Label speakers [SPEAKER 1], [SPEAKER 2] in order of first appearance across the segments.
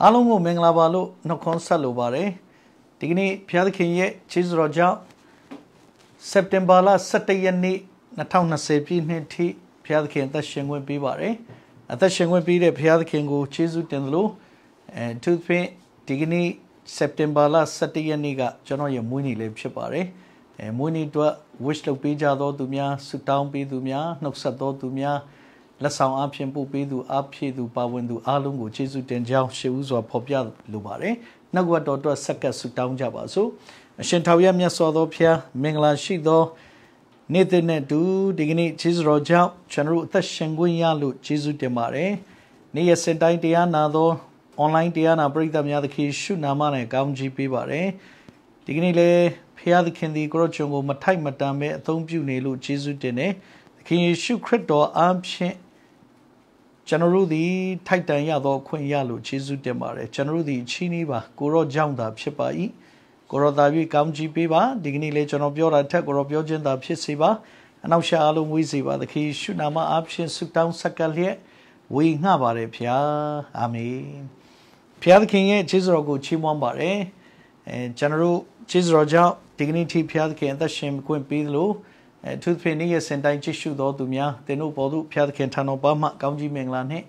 [SPEAKER 1] အားလုံးကိုမင်္ဂလာပါလို့နှုတ်ခွန်းဆက်လိုပါတယ်ဒီကနေ့ဘုရားသခင်ရဲ့ခြေစတော်ကြောင့်စက်တင်ဘာလ17ရက်နေ့2020ပြည့်နှစ်ထိဘုရားသခင်အသက်ရှင်ခွင့်ပေးပါတယ်အသက်ရှင်ခွင့်ပေးတဲ့ဘုရားသခင်ကိုကျေးဇူးတင်သလိုအဲသူဖြင့်ဒီကနေ့စက်တင်ဘာလ17ရက်နေ့ကကျွန်တော်ရဲ့မွေးနေ့လေးဖြစ်ပါတယ်အဲမွေးနေ့အတွက် wish လုပ်ပေးကြသောသူများဆုတောင်းပေးသူများနှုတ်ဆက်သောသူများလက်ဆောင်အဖြစ်ပို့ပေးသူအဖြစ်သူပါဝင်သူအားလုံးကိုကျေးဇူးတင်ကြောင်းရှေးဦးစွာဖော်ပြလိုပါတယ်။နောက်ဘက်တော်အတွက်ဆက်ကပ်ဆုတောင်းကြပါစို့။အရှင်ထောင်ရမြတ်စွာသောဘုရားမင်္ဂလာရှိသောနေ့တဲ့နဲ့တူဒီကနေ့ကျေးဇူးတော်ကြောင့်ကျွန်တော်တို့အသက်ရှင်ခွင့်ရလို့ကျေးဇူးတင်ပါတယ်။နေ့ရက်စင်တိုင်းတရားနာသော online တရားနာပရိသတ်များသခင်ရှုနာမနဲ့ကောင်းချီးပေးပါတယ်။ဒီကနေ့လည်းဖျားသခင်ဒီကရော့ကျွန်ကိုမထိုက်မတန်ပဲအသုံးပြုနေလို့ယေရှုတင်တယ်။သခင်ယေရှုခရစ်တော်အားဖြင့်ကျွန်တော်တို့သည်ထိုက်တန်ရသောခွင့်ရလို့ယေရှုတင်ပါတယ်ကျွန်တော်တို့သည်ချီးနှီးပါကိုရောကြောင့်သာဖြစ်ပါ၏ကိုရောသာ၍ကောင်းချီးပေးပါဒီကနေ့လေကျွန်တော်ပြောတာထက်ကိုရောပြောခြင်းသာဖြစ်စေပါအနောက်ရှာအလုံးဝေးစေပါသခင်ရှုနာမအဖြစ်ဆုတောင်းဆက်ကပ်လျက်ဝေငှပါတယ်ဖျာအာမင်ဖျာသခင်ရဲ့ခြေစတော်ကိုချီးမွမ်းပါတယ်အဲကျွန်တော်တို့ခြေစတော်ကြောင့်ဒီကနေ့ထိဖျာသခင်အသက်ရှင်ခွင့်ပေးသလို့အဲသူဖေနိရဲ့စင်တိုင်းကြည့်ရှုတော်သူများသင်တို့ပေါ်သို့ဖျားသခင်ထံတော်ပါမှကောင်းကြီးမင်္ဂလာနှင့်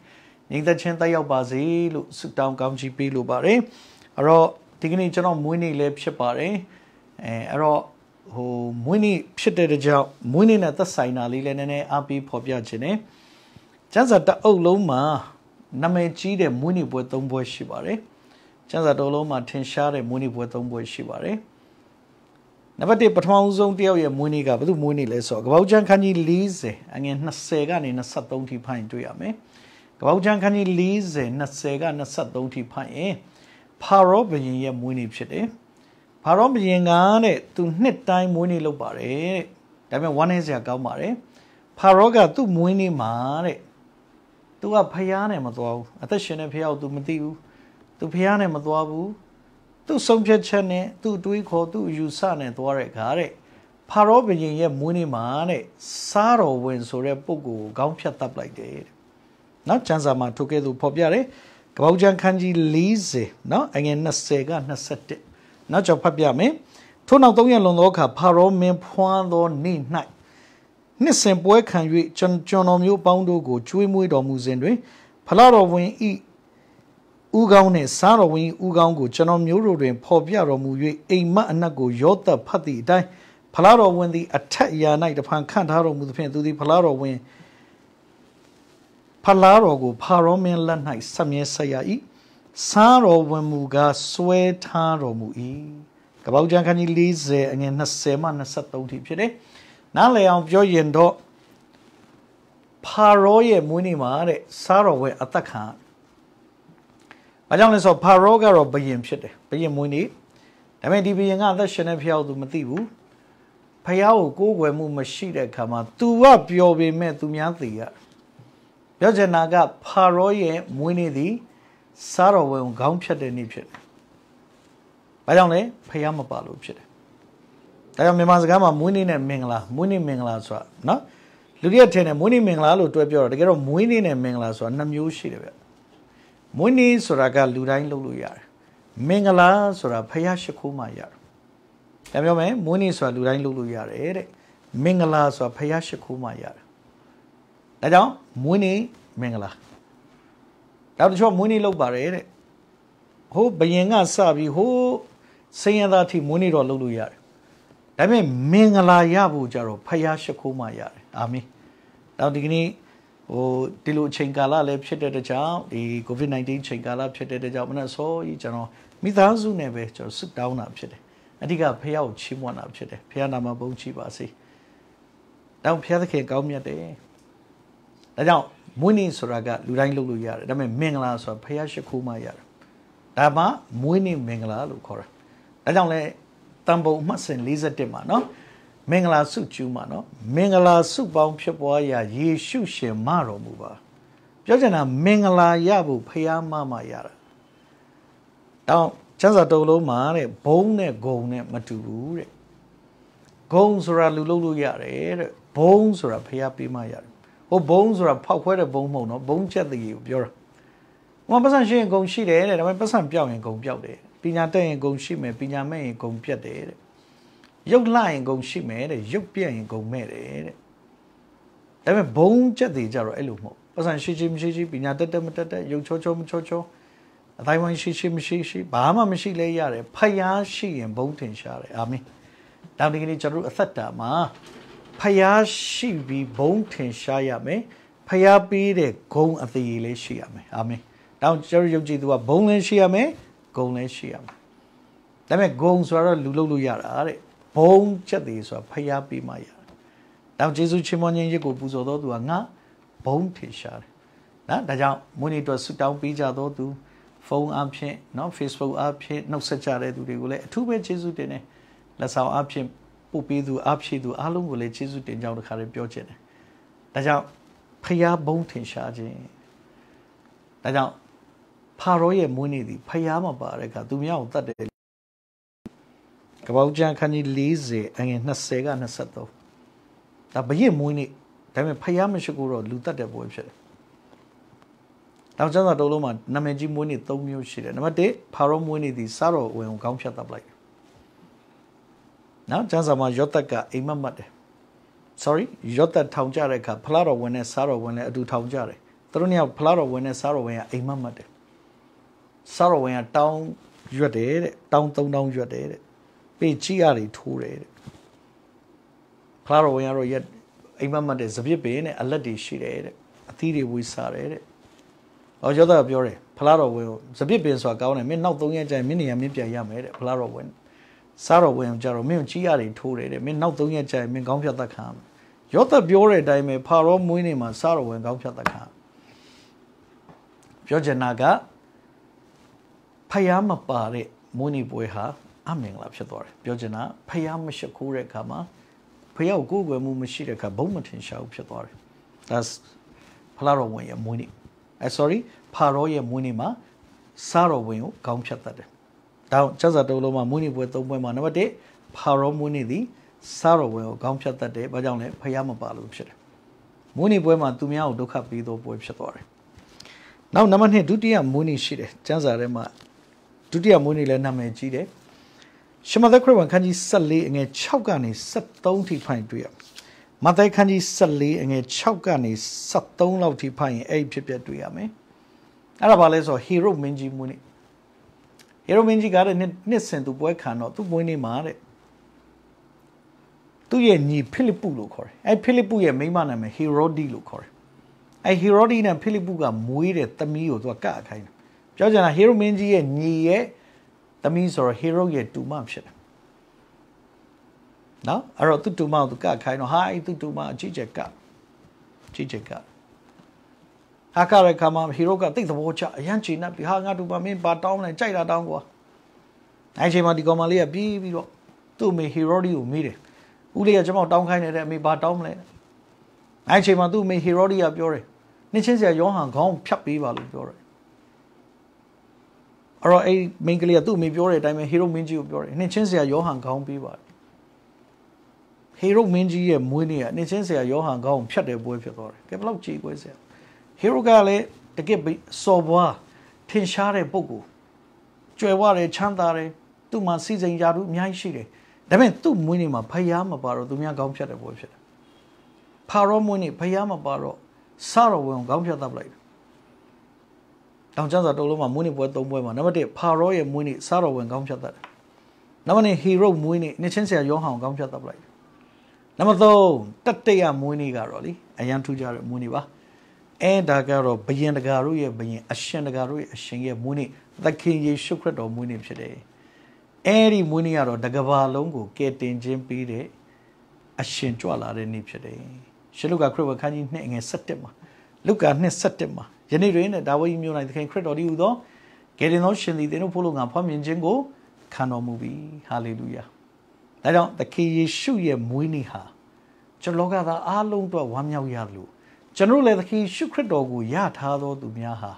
[SPEAKER 1] ညီသက်ချင်းတက်ရောက်ပါစေလို့ဆုတောင်းကောင်းချီးပေးလိုပါတယ်အဲ့တော့ဒီကနေ့ကျွန်တော်မွေးနေ့လည်းဖြစ်ပါတယ်အဲအဲ့တော့ဟိုမွေးနေ့ဖြစ်တဲ့ကြောင့်မွေးနေ့နဲ့သက်ဆိုင်တာလေးလည်းနည်းနည်းအားပေးဖော်ပြခြင်းနဲ့ကျန်းစာတအုပ်လုံးမှာနာမည်ကြီးတဲ့မွေးနေ့ပွဲ၃ပွဲရှိပါတယ်ကျန်းစာတော်လုံးမှာထင်ရှားတဲ့မွေးနေ့ပွဲ၃ပွဲရှိပါတယ်နံပါတ်1ပထမဆုံးတယောက်ရဲ့မွေးနေ့ကဘယ်သူမွေးနေ့လဲဆိုတော့ကပောက်ချန်းခန်းကြီး40အငယ်20ကနေ23ထိဖိုင်တွေ့ရမယ်ကပောက်ချန်းခန်းကြီး40 20က23ထိဖိုင်ရင်ဖာရောဘုရင်ရဲ့မွေးနေ့ဖြစ်တယ်ဖာရောဘုရင်ကတဲ့သူနှစ်တိုင်းမွေးနေ့လုပ်ပါတယ်တဲ့ဒါပေမဲ့ဝမ်းနေစရာကောင်းပါတယ်ဖာရောကသူ့မွေးနေ့မှာတဲ့သူကဖျားနဲ့မသွားဘူးအသက်ရှင်တဲ့ဖျားကို तू မသိဘူး तू ဖျားနဲ့မသွားဘူးသူ့ဆုံးဖြတ်ချက်နဲ့သူ့အတွေးခေါ်သူ့အယူဆနဲ့သွားတဲ့အခါတဲ့ဖာရောဘုရင်ရဲ့မွေးနေ့မှာတဲ့စားတော်ဝင်ဆိုတဲ့ပုဂ္ဂိုလ်ကိုခေါင်းဖြတ်တပ်လိုက်တယ်တဲ့။နော်ကျမ်းစာမှာထိုကဲ့သို့ဖော်ပြတယ်။ကပောက်ကျမ်းခန်းကြီး40နော်အငယ်20က21နောက်ကြောင့်ဖတ်ပြမယ်။ထို့နောက်၃ရက်လွန်သောအခါဖာရောမင်းဖွာသောနေ့၌နှစ်စဉ်ပွဲခံ၍ကျွန်တော်မျိုးပေါင်းတို့ကိုကျွေးမွေးတော်မူစဉ်တွင်ဖလာတော်ဝင်ဤဥကောင်းနှင့်စားတော်ဝင်ဥကောင်းကိုကျွန်တော်မျိုးတို့တွင်ဖော်ပြတော်မူ၍အိမ်မက်အနက်ကိုရောသက်ဖတ်သည့်အတိုင်းဖလားတော်ဝင်သည်အထက်အရာ၌တဖန်ခန့်ထားတော်မူသဖြင့်သူသည်ဖလားတော်ဝင်ဖလားတော်ကို ဖာရောမင်းလက်၌ဆက်မြဲဆက်ရ၏စားတော်ဝင်မူကားဆွဲထားတော်မူ၏ကပောက်ကျမ်းခန်းကြီး40အငယ်20မှ23ထိဖြစ်တယ်။နားလည်အောင်ပြောရင်တော့ဖာရောရဲ့မွေးနေ့မှာတဲ့စားတော်ဝင်အသက်ခံဘာကြောင့်လဲဆိုတော့ဖာရောကတော့ဘယင်ဖြစ်တယ်ဘယင်မွေးနေဒါပေမဲ့ဒီဘယင်ကအသက်ရှင်နေဖျောက်သူမသိဘူးဖျားကိုကိုးကွယ်မှုမရှိတဲ့အခါမှာ तू ကပျော်ပေမဲ့သူများသိရပြောချင်တာကဖာရောရဲ့မွေးနေ့သည် စားတော်ဝင်ခေါင်းဖြတ်တဲ့နေ့ဖြစ်တယ်။ဘာကြောင့်လဲဖျားမပါလို့ဖြစ်တယ်။ဒါကြောင့်မြန်မာစကားမှာမွေးနေ့နဲ့မင်္ဂလာမွေးနေ့မင်္ဂလာဆိုတာနော်လူတွေကထင်တယ်မွေးနေ့မင်္ဂလာလို့တွဲပြောတာတကယ်တော့မွေးနေ့နဲ့မင်္ဂလာဆိုတာနှစ်မျိုးရှိတယ်ဗျ။မွေးနေ့ဆိုတာကလူတိုင်းလုပ်လို့ရတယ်မင်္ဂလာဆိုတာဖယားရှိခိုးမှရတယ်ဒါပြောမယ်မွေးနေ့ဆိုတာလူတိုင်းလုပ်လို့ရတယ်တဲ့မင်္ဂလာဆိုတာဖယားရှိခိုးမှရတယ်ဒါကြောင့်မွေးနေ့မင်္ဂလာနောက်တစ်ချို့မွေးနေ့လုပ်ပါတယ်တဲ့ဟိုဘယင်ကစပြီးဟိုစင်ရသားထိမွေးနေ့တော့လုပ်လို့ရတယ်ဒါပေမဲ့မင်္ဂလာရဖို့ကြတော့ဖယားရှိခိုးမှရတယ်အာမင်နောက်ဒီကနေ့ဟိုဒီလိုအချိန်ကာလလည်းဖြစ်တဲ့တကြောင်ဒီ COVID-19 ချိန်ကာလဖြစ်တဲ့တကြောင်မနက်စောကြီးကျွန်တော်မိသားစုနဲ့ပဲကျွန်တော် sit down တာဖြစ်တယ်အဓိကဖះကိုချီးမွမ်းတာဖြစ်တယ်ဖះနာမဘုန်းကြီးပါစေတောင်ဖះသခင်ကောင်းမြတ်တယ်ဒါကြောင့်မွေးနေ့ဆိုတာကလူတိုင်းလုပ်လို့ရတယ်ဒါပေမဲ့မင်္ဂလာဆိုတာဖះရှိခိုးမှရတယ်ဒါမှမွေးနေ့မင်္ဂလာလို့ခေါ်တာဒါကြောင့်လဲတန်ပုံအမှတ်စဉ်41မှာเนาะမင်္ဂလာစုကျူးမှာနော်မင်္ဂလာစုပေါင်းဖြစ်ပွားရာယေရှုရှင်မတော်မူပါပြောချင်တာမင်္ဂလာရဖို့ဖះမမရတာတောင်းချမ်းသာတုံလုံးမှာတဲ့ဘုံနဲ့ဂုံနဲ့မတူဘူးတဲ့ဂုံဆိုတာလူလုံးလို့ရတယ်တဲ့ဘုံဆိုတာဖះပေးမရတယ်ဟိုဘုံဆိုတာဖောက်ခွဲတဲ့ဘုံမဟုတ်နော်ဘုံချက်တကြီးကိုပြောတာဟိုပတ်စံရှိရင်ဂုံရှိတယ်တဲ့ဒါပေမဲ့ပတ်စံပြောက်ရင်ဂုံပြောက်တယ်ပညာတက်ရင်ဂုံရှိမယ်ပညာမဲ့ရင်ဂုံပြတ်တယ်တဲ့ရုပ်လှရင်ကုန်ရှိမယ်တဲ့ရုပ်ပြက်ရင်ကုန်မဲ့တယ်တဲ့ဒါပေမဲ့ဘုံချက်တွေကြတော့အဲ့လိုမဟုတ်ပတ်စံရှိရှိမရှိရှိပညာတက်တက်မတက်တက်ရုပ်ချောချောမချောချောအတိုင်းဝိုင်းရှိရှိမရှိရှိဘာမှမရှိလဲရတယ်ဖယားရှိရင်ဘုံထင်ရှားတယ်အာမင်နောက်ဒီကနေ့ကျွန်တော်တို့အသက်တာမှာဖယားရှိပြီးဘုံထင်ရှားရမယ်ဖယားပေးတဲ့ဂုံအသေးလေးရှိရမယ်အာမင်နောက်ကျွန်တော်ရုပ်ကြည်သူကဘုံလည်းရှိရမယ်ဂုံလည်းရှိရမယ်ဒါပေမဲ့ဂုံဆိုတော့လူလုပ်လို့ရတာတဲ့ဘုံချက်သေးဆိုတာဖျားပေးမှရတယ်။နောက်ယေရှုချင်းမွန်ခြင်းရစ်ကိုပူဇော်တော်သူကငါဘုံထင်ရှားတယ်။နော်ဒါကြောင့်မွေးနေ့အတွက်ဆူတောင်းပေးကြတော်သူဖုန်းအဖြစ်နော် Facebook အဖြစ်နှုတ်ဆက်ကြတဲ့သူတွေကိုလည်းအထူးပဲယေရှုတင်တယ်။လက်ဆောင်အဖြစ်ပို့ပေးသူအဖြစ်သူအားလုံးကိုလည်းယေရှုတင်ကြောင်းတစ်ခါလည်းပြောချင်တယ်။ဒါကြောင့်ဖျားဘုံထင်ရှားခြင်းဒါကြောင့်ဖာရောရဲ့မွေးနေ့သည်ဖျားမှာပါတဲ့အခါသူများကိုတတ်တယ်ကပောက်ကျန်ခန်းကြီး40အငယ်20က23ဒါဘရင်မွေးနေ့ဒါပေမဲ့ဖယားမရှိကိုတော့လူတက်တဲ့ပွဲဖြစ်တယ်နောက်ကျမ်းစာတုံးလုံးမှာနာမည်ကြီးမွေးနေ့3မျိုးရှိတယ်နံပါတ်1ဖာရောမွေးနေ့ဒီစတော်ဝင်ကိုခေါင်းဖြတ်တပ်လိုက်နော်ကျမ်းစာမှာယောသက်ကအိမ်မက်မှတ်တယ် sorry ယောသက်ထောင်ကြတဲ့အခါဖလားတော်ဝင်နဲ့စားတော်ဝင်လည်းအတူထောင်ကြတယ်သူတို့နှစ်ယောက်ဖလားတော်ဝင်နဲ့စားတော်ဝင်ကအိမ်မက်မှတ်တယ်စားတော်ဝင်ကတောင်းရွက်တယ်တဲ့တောင်း၃တောင်းရွက်တယ်တဲ့ပေချိရတွေထိုးတယ်တဲ့ဖလားတော်ဝင်ကတော့ရက်အိမ်မမတ်တဲ့စပစ်ပင်နဲ့အလက်တွေရှိတယ်တဲ့အသီးတွေဝေးစားတယ်တဲ့အော်ကျောသားပြောတယ်ဖလားတော်ဝင်စပစ်ပင်ဆိုတာကောင်းတယ်မင်းနောက်၃ရက်ကြာရင်မင်းနေရာမင်းပြန်ရမယ်တဲ့ဖလားတော်ဝင်စားတော်ဝင်ကြတော့မင်းကြီးရတွေထိုးတယ်တဲ့မင်းနောက်၃ရက်ကြာရင်မင်းကောင်းဖြတ်သက်ခံရမယ်ယောသပြောတဲ့အတိုင်းပဲဖာရောမွေးနေမှာစားတော်ဝင်ကောင်းဖြတ်သက်ခံပြောချင်တာကဖယားမပါတဲ့မွေးနေပွဲဟာအမင်္ဂလာဖြစ်သွားတယ်ပြောချင်တာဖះမရှိခိုးတဲ့အခါမှာဖះကိုကိုယ်ွယ်မှုမရှိတဲ့အခါဘုံမထင်ရှားဘူးဖြစ်သွားတယ် that's ဖလာတော်ဝင်ရဲ့မွေးနေ့အဲ sorry ဖာရောရဲ့မွေးနေ့မှာစားတော်ဝင်ကိုခေါင်းဖြတ်တတ်တယ်ဒါကြောင့်ကျက်စာတုံးလုံးမှာမွေးနေ့ပွဲ၃ပွဲမှာနံပါတ်၁ဖာရောမွေးနေ့သည်စားတော်ဝင်ကိုခေါင်းဖြတ်တတ်တယ်ဘာကြောင့်လဲဖះမပါလို့ဖြစ်တယ်မွေးနေ့ပွဲမှာသူများကိုဒုက္ခပေးသောပွဲဖြစ်သွားတယ်နောက်နံပါတ်2ဒုတိယမွေးနေ့ရှိတယ်ကျမ်းစာထဲမှာဒုတိယမွေးနေ့လည်းနာမည်ကြီးတယ်ရှမသက်ခရစ်ဝင်ခန်းကြီး14အငယ်6ကနေ73ထိဖိုင်တွေ့ရမသက်ခန်းကြီး14အငယ်6ကနေ73လောက်ထိဖိုင်ရင်အဲ့ဖြစ်ပြတွေ့ရမယ်အဲ့ဒါဘာလဲဆိုတော့ဟီရိုမင်းကြီးမွေးနေ့ဟီရိုမင်းကြီးကလည်းနှစ်ဆင်သူပွဲခံတော့သူ့မွေးနေ့မှာတဲ့သူ့ရဲ့ညီဖိလိပ္ပုလို့ခေါ်တယ်အဲ့ဖိလိပ္ပုရဲ့မိန်းမနာမည်ဟီရိုဒီလို့ခေါ်တယ်အဲ့ဟီရိုဒီနဲ့ဖိလိပ္ပုကမွေးတဲ့သမီးကိုသူကကတ်အခိုင်းတယ်ပြောကြတာဟီရိုမင်းကြီးရဲ့ညီရဲ့သမီးဆိုတော့ hero ရဲ့တူမဖြစ်တယ်နော်အဲ့တော့သူတူမကိုသူကခိုင်းတော့ဟာအဲ့သူတူမအကြည့်ချက်ကကြည့်ချက်ကဟာကရခါမှာ hero ကတိတ်သဘောချအရန်ချိန်နေပြီဟာငါတူမမင်းပါတောင်းလဲကြိုက်တာတောင်းကွာအဲ့ချိန်မှာဒီကောင်မလေးကပြီးပြီးတော့သူ့အမေ hero ဒီကိုမေးတယ်ဦးလေးကကျွန်မတောင်းခိုင်းနေတဲ့အမေပါတောင်းမလဲအဲ့ချိန်မှာသူ့အမေ hero ဒီကပြောတယ်နှင်းချင်းဆရာယောဟန်ခေါင်းဖြတ်ပေးပါလို့ပြောတယ်အဲ့တော့အဲ့ main ကလေးကသူ့အမေပြောတဲ့အတိုင်းပဲ hero မင်းကြီးကိုပြောတယ်နှင်ချင်းဆရာယောဟန်ခေါင်းပေးပါတယ် hero မင်းကြီးရဲ့မွေးနေ့ကနှင်ချင်းဆရာယောဟန်ခေါင်းဖြတ်တယ်ပွဲဖြစ်သွားတယ်ကဲဘလောက်ကြေကွဲဆရာ hero ကလည်းတကစ်စော်ပွားထင်ရှားတဲ့ပုံကိုကြွယ်ဝတယ်ချမ်းသာတယ်သူ့မှာစီစဉ်ရာထူးအများကြီးရှိတယ်ဒါပေမဲ့သူ့မွေးနေ့မှာဖယားမပါတော့သူများခေါင်းဖြတ်တယ်ပွဲဖြစ်တယ်ဖာရောမွေးနေ့ဖယားမပါတော့စတော်ဝင်ခေါင်းဖြတ်တတ်လိုက်တယ်တောင်ကျန်းစာတုံးလုံးမှာမွေးနေ့ပွဲ၃ပွဲမှာနံပါတ်၁ဖာရောရဲ့မွေးနေ့စားတော်ဝင်ကောင်းဖြတ်တတ်တယ်နံပါတ်2ဟီရိုမွေးနေ့နှစ်ချင်းဆရာယောဟောင်ကောင်းဖြတ်တတ်ပလိုက်နံပါတ်3တတိယမွေးနေ့ကတော့လေအရန်ထူးကြတဲ့မွေးနေ့ပါအဲဒါကတော့ဘယင်တကာတို့ရဲ့ဘယင်အရှင်တကာတို့ရဲ့အရှင်ရဲ့မွေးနေ့သခင်ယေရှုခရစ်တော်မွေးနေ့ဖြစ်တယ်အဲဒီမွေးနေ့ကတော့တကဘာလုံးကိုကယ်တင်ခြင်းပေးတဲ့အရှင်ကြွလာတဲ့နေ့ဖြစ်တယ်ရှင်လုကာခရစ်ဝတ်ခန်းကြီး2ငွေ17မှာလုကာ2:17မှာယနေ့တွင်ဒါဝိမျိုး၌သခင်ခရစ်တော်သည်ဟူသောဂယ်တင်သောရှင်သည်သင်တို့ဖို့လို့ငါဖွင့်မြင်ခြင်းကိုခံတော်မူပြီဟာလေလုယာဒါကြောင့်သခင်ယေရှုရဲ့မွေးနေ့ဟာကျွန်တော်ကသာအားလုံးအတွက်ဝမ်းမြောက်ရလို့ကျွန်တော်လည်းသခင်ယေရှုခရစ်တော်ကိုယထားသောသူများဟာ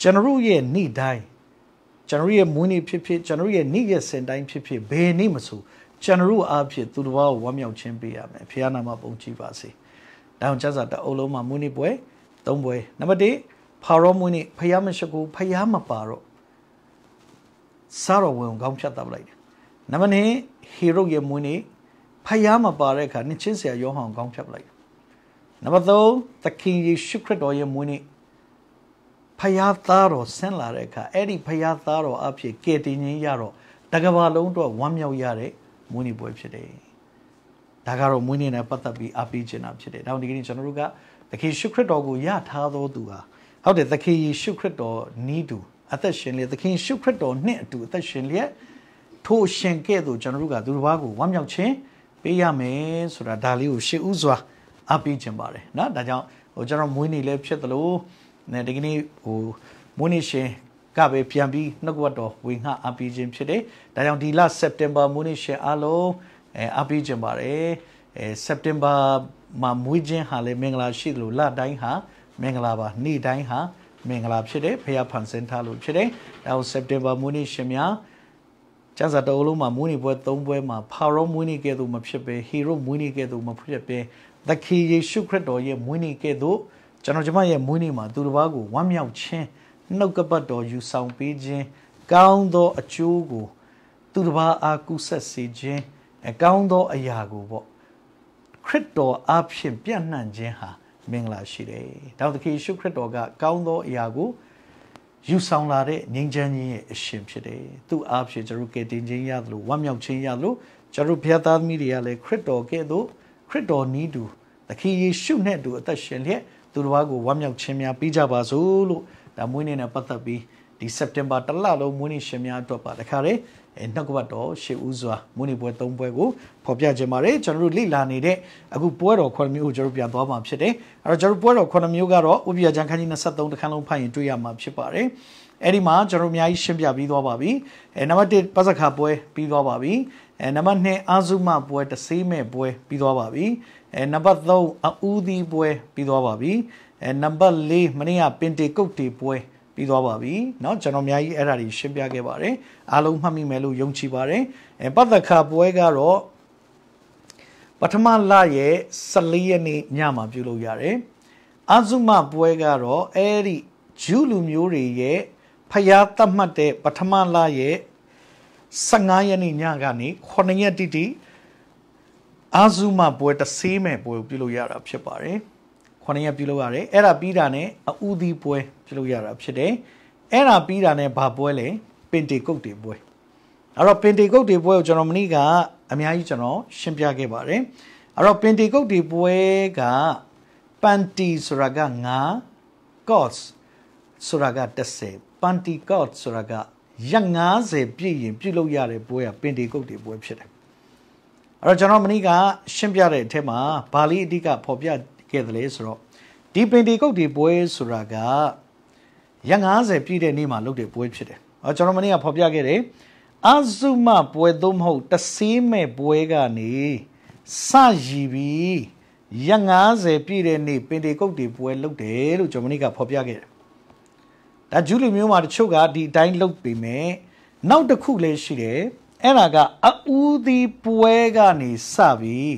[SPEAKER 1] ကျွန်တော်ရဲ့နေ့တိုင်းကျွန်တော်ရဲ့မွေးနေ့ဖြစ်ဖြစ်ကျွန်တော်ရဲ့နေ့ရက်စင်တိုင်းဖြစ်ဖြစ်ဘယ်နေ့မဆိုကျွန်တော်အားဖြင့်သူတစ်ပါးကိုဝမ်းမြောက်ခြင်းပေးရမယ်ဖခင်နာမပုံကြည်ပါစေ။ဒါကြောင့်ကျဆာတအုပ်လုံးမှာမွေးနေ့ပွဲ၃ပွဲနံပါတ်၁ဖာရောမွေးနေ့ဖယားမရှိကိုဖယားမပါတော့စားတော်ဝင်ကောင်းဖြတ်တပ်လိုက်တယ်နမနေဟေရုရဲ့မွေးနေ့ဖယားမပါတဲ့အခါနှစ်ချင်းဆရာယောဟန်ကောင်းဖြတ်လိုက်နံပါတ်3သခင်ယေရှုခရစ်တော်ရဲ့မွေးနေ့ဖယားသားတော်ဆင်းလာတဲ့အခါအဲ့ဒီဖယားသားတော်အဖြစ်ကယ်တင်ခြင်းရတော့တကဘာလုံးတော့ဝမ်းမြောက်ရတဲ့မွေးနေ့ပွဲဖြစ်တယ်ဒါကတော့မွေးနေ့နဲ့ပတ်သက်ပြီးအပီးချင်တာဖြစ်တယ်။ဒါကြောင့်ဒီကနေ့ကျွန်တော်တို့ကသခင်ရှုခရစ်တော်ကိုယထားသောသူဟာဟုတ်တယ်သခင်ယေရှုခရစ်တော်နီးတူအသက်ရှင်လေသခင်ယေရှုခရစ်တော်နှင့်အတူအသက်ရှင်လျက်ထိုရှင်ကဲ့သို့ကျွန်တော်တို့ကသူတစ်ပါးကိုဝမ်းမြောက်ခြင်းပေးရမယ်ဆိုတာဒါလေးကိုရှေ့ဥစွာ အပ်ပြီးခြင်းပါတယ်เนาะဒါကြောင့်ဟိုကျွန်တော်မွေးနေ့လည်းဖြစ်သလိုနဲ့ဒီကနေ့ဟိုမွေးနေ့ရှင်ကပဲပြန်ပြီးနှုတ်ကပတ်တော်ဝင်ငှအပ်ပြီးခြင်းဖြစ်တယ်ဒါကြောင့်ဒီလစက်တင်ဘာမွေးနေ့ရှင်အားလုံးအဲအပ်ပြီးခြင်းပါတယ်အဲစက်တင်ဘာမှာမွေးခြင်းဟာလည်းမင်္ဂလာရှိသလိုလတိုင်းဟာမင်္ဂလာပါနေ့တိုင်းဟာမင်္ဂလာဖြစ်တယ်ဖះဖန်ဆင်းထားလို့ဖြစ်တယ်ဒါကိုစက်တင်ဘာမွေးနေ့ရှင်များကျန်းစာတော်လုံးမှာမွေးနေ့ပွဲ၃ပွဲမှာဖာရောမွေးနေ့ကဲ့သို့မဖြစ်ပဲဟီရိုမွေးနေ့ကဲ့သို့မဖြစ်ပဲသခင်ယေရှုခရစ်တော်ရဲ့မွေးနေ့ကဲ့သို့ကျွန်တော်ကျမရဲ့မွေးနေ့မှာသူတစ်ပါးကိုဝမ်းမြောက်ခြင်းနှုတ်ကပတ်တော်ယူဆောင်ပေးခြင်းကောင်းသော အကျိုးကို သူတစ်ပါးအားကူးဆက်စေခြင်းအကောင်းသောအရာကိုပေါ့ခရစ်တော်အဖင်ပြန့်နှံ့ခြင်းဟာမင်္ဂလာရှိတယ်။ဒါသခင်ယေရှုခရစ်တော်ကကောင်းသောအရာကိုယူဆောင်လာတဲ့ငြိမ်းချမ်းခြင်းရဲ့အရှင်ဖြစ်တယ်။သူ့အားဖြင့်ကျွန်တော်ကယ်တင်ခြင်းရသလိုဝမ်းမြောက်ခြင်းရသလိုကျွန်တော်ဘုရားသားသမီးတွေကလည်းခရစ်တော်ကဲ့သို့ခရစ်တော်နီးတူသခင်ယေရှုနဲ့တူအသက်ရှင်လျက်သူတော်ကိုဝမ်းမြောက်ခြင်းများပေးကြပါစို့လို့ဒါမွေးနေ့နဲ့ပတ်သက်ပြီးဒီစက်တင်ဘာတလလုံးမွေးနေ့ရှင်များအတွက်ပါတခါလေနောက်ကဘတော်ရှေ့ဦးစွာမွေးနေ့ပွဲ၃ပွဲကိုဖော်ပြခြင်းပါတယ်ကျွန်တော်တို့လေ့လာနေတဲ့အခုပွဲတော်9မျိုးကိုကျွန်တော်ပြန်သွားမှာဖြစ်တယ်အဲ့တော့ကျွန်တော်ပွဲတော်9မျိုးကတော့ဥပ္ပယကျမ်းခန်းကြီး23တခန်းလုံးဖတ်ရင်တွေ့ရမှာဖြစ်ပါတယ်အဲ့ဒီမှာကျွန်တော်အများကြီးရှင်းပြပြီးသွားပါပြီအဲနံပါတ်1ပတ်စခါပွဲပြီးသွားပါပြီအဲနံပါတ်2အာဇုမပွဲတဆေးမဲ့ပွဲပြီးသွားပါပြီအဲနံပါတ်3အူးသီးပွဲပြီးသွားပါပြီအဲနံပါတ်4မနေ့ကပင်တေကုတ်တေပွဲပြီးသွားပါပြီเนาะကျွန်တော်အများကြီးအဲ့ဒါတွေရှင်းပြခဲ့ပါတယ်အားလုံးမှတ်မိမယ်လို့ယုံကြည်ပါတယ်အဲပသက်ခါပွဲကတော့ပထမလရဲ့14ရက်နေ့ညမှာပြုလုပ်ရတယ်အာဇုမပွဲကတော့အဲ့ဒီဂျူးလူမျိုးတွေရဲ့ဖျားသတ်မှတ်တဲ့ပထမလရဲ့15ရက်နေ့ညကနေ9ရက်တိတိအာဇုမပွဲတဆေးမဲ့ပွဲကိုပြုလုပ်ရတာဖြစ်ပါတယ်9ရက်ပြုလုပ်ရတယ်အဲ့ဒါပြီးတာနဲ့အူသီးပွဲပြုလုပ်ရတာဖြစ်တယ်အဲ့ဒါပြီးတာနဲ့ဘာပွဲလဲပင်တေကုတ်တေပွဲအဲ့တော့ပင်တေကုတ်တေပွဲကိုကျွန်တော်မနေ့ကအများကြီးကျွန်တော် ရှင်းပြခဲ့ပါတယ်အဲ့တော့ပင်တေကုတ်တေပွဲကပန်တီဆိုတာက9 gods ဆိုတာက10ပန်တီ gods ဆိုတာကရက်90ပြည့်ရင်ပြုလုပ်ရတဲ့ပွဲကပင်တေကုတ်တေပွဲဖြစ်တယ်အဲ့တော့ကျွန်တော်မနေ့ကရှင်းပြတဲ့အထက်မှာဗာလိအဓိကဖော်ပြခဲ့တယ်ဆိုတော့ဒီပင်တီကုတ်ဒီပွဲဆိုတာကရ90ပြည့်တဲ့နေ့မှာလုပ်တဲ့ပွဲဖြစ်တယ်။အော်ကျွန်တော်မနေ့ကဖော်ပြခဲ့တယ်။အာဇုမပွဲသို့မဟုတ်တဆေးမဲ့ပွဲကနေစရည်ပြီးရ90ပြည့်တဲ့နေ့ပင်တီကုတ်ဒီပွဲလုပ်တယ်လို့ကျွန်တော်မနေ့ကဖော်ပြခဲ့တယ်။ဒါဂျူးလူမျိုးမှာတချို့ကဒီအတိုင်းလုပ်ပေမဲ့နောက်တစ်ခုလည်းရှိတယ်။အဲ့ဒါကအအူးဒီပွဲကနေစပြီး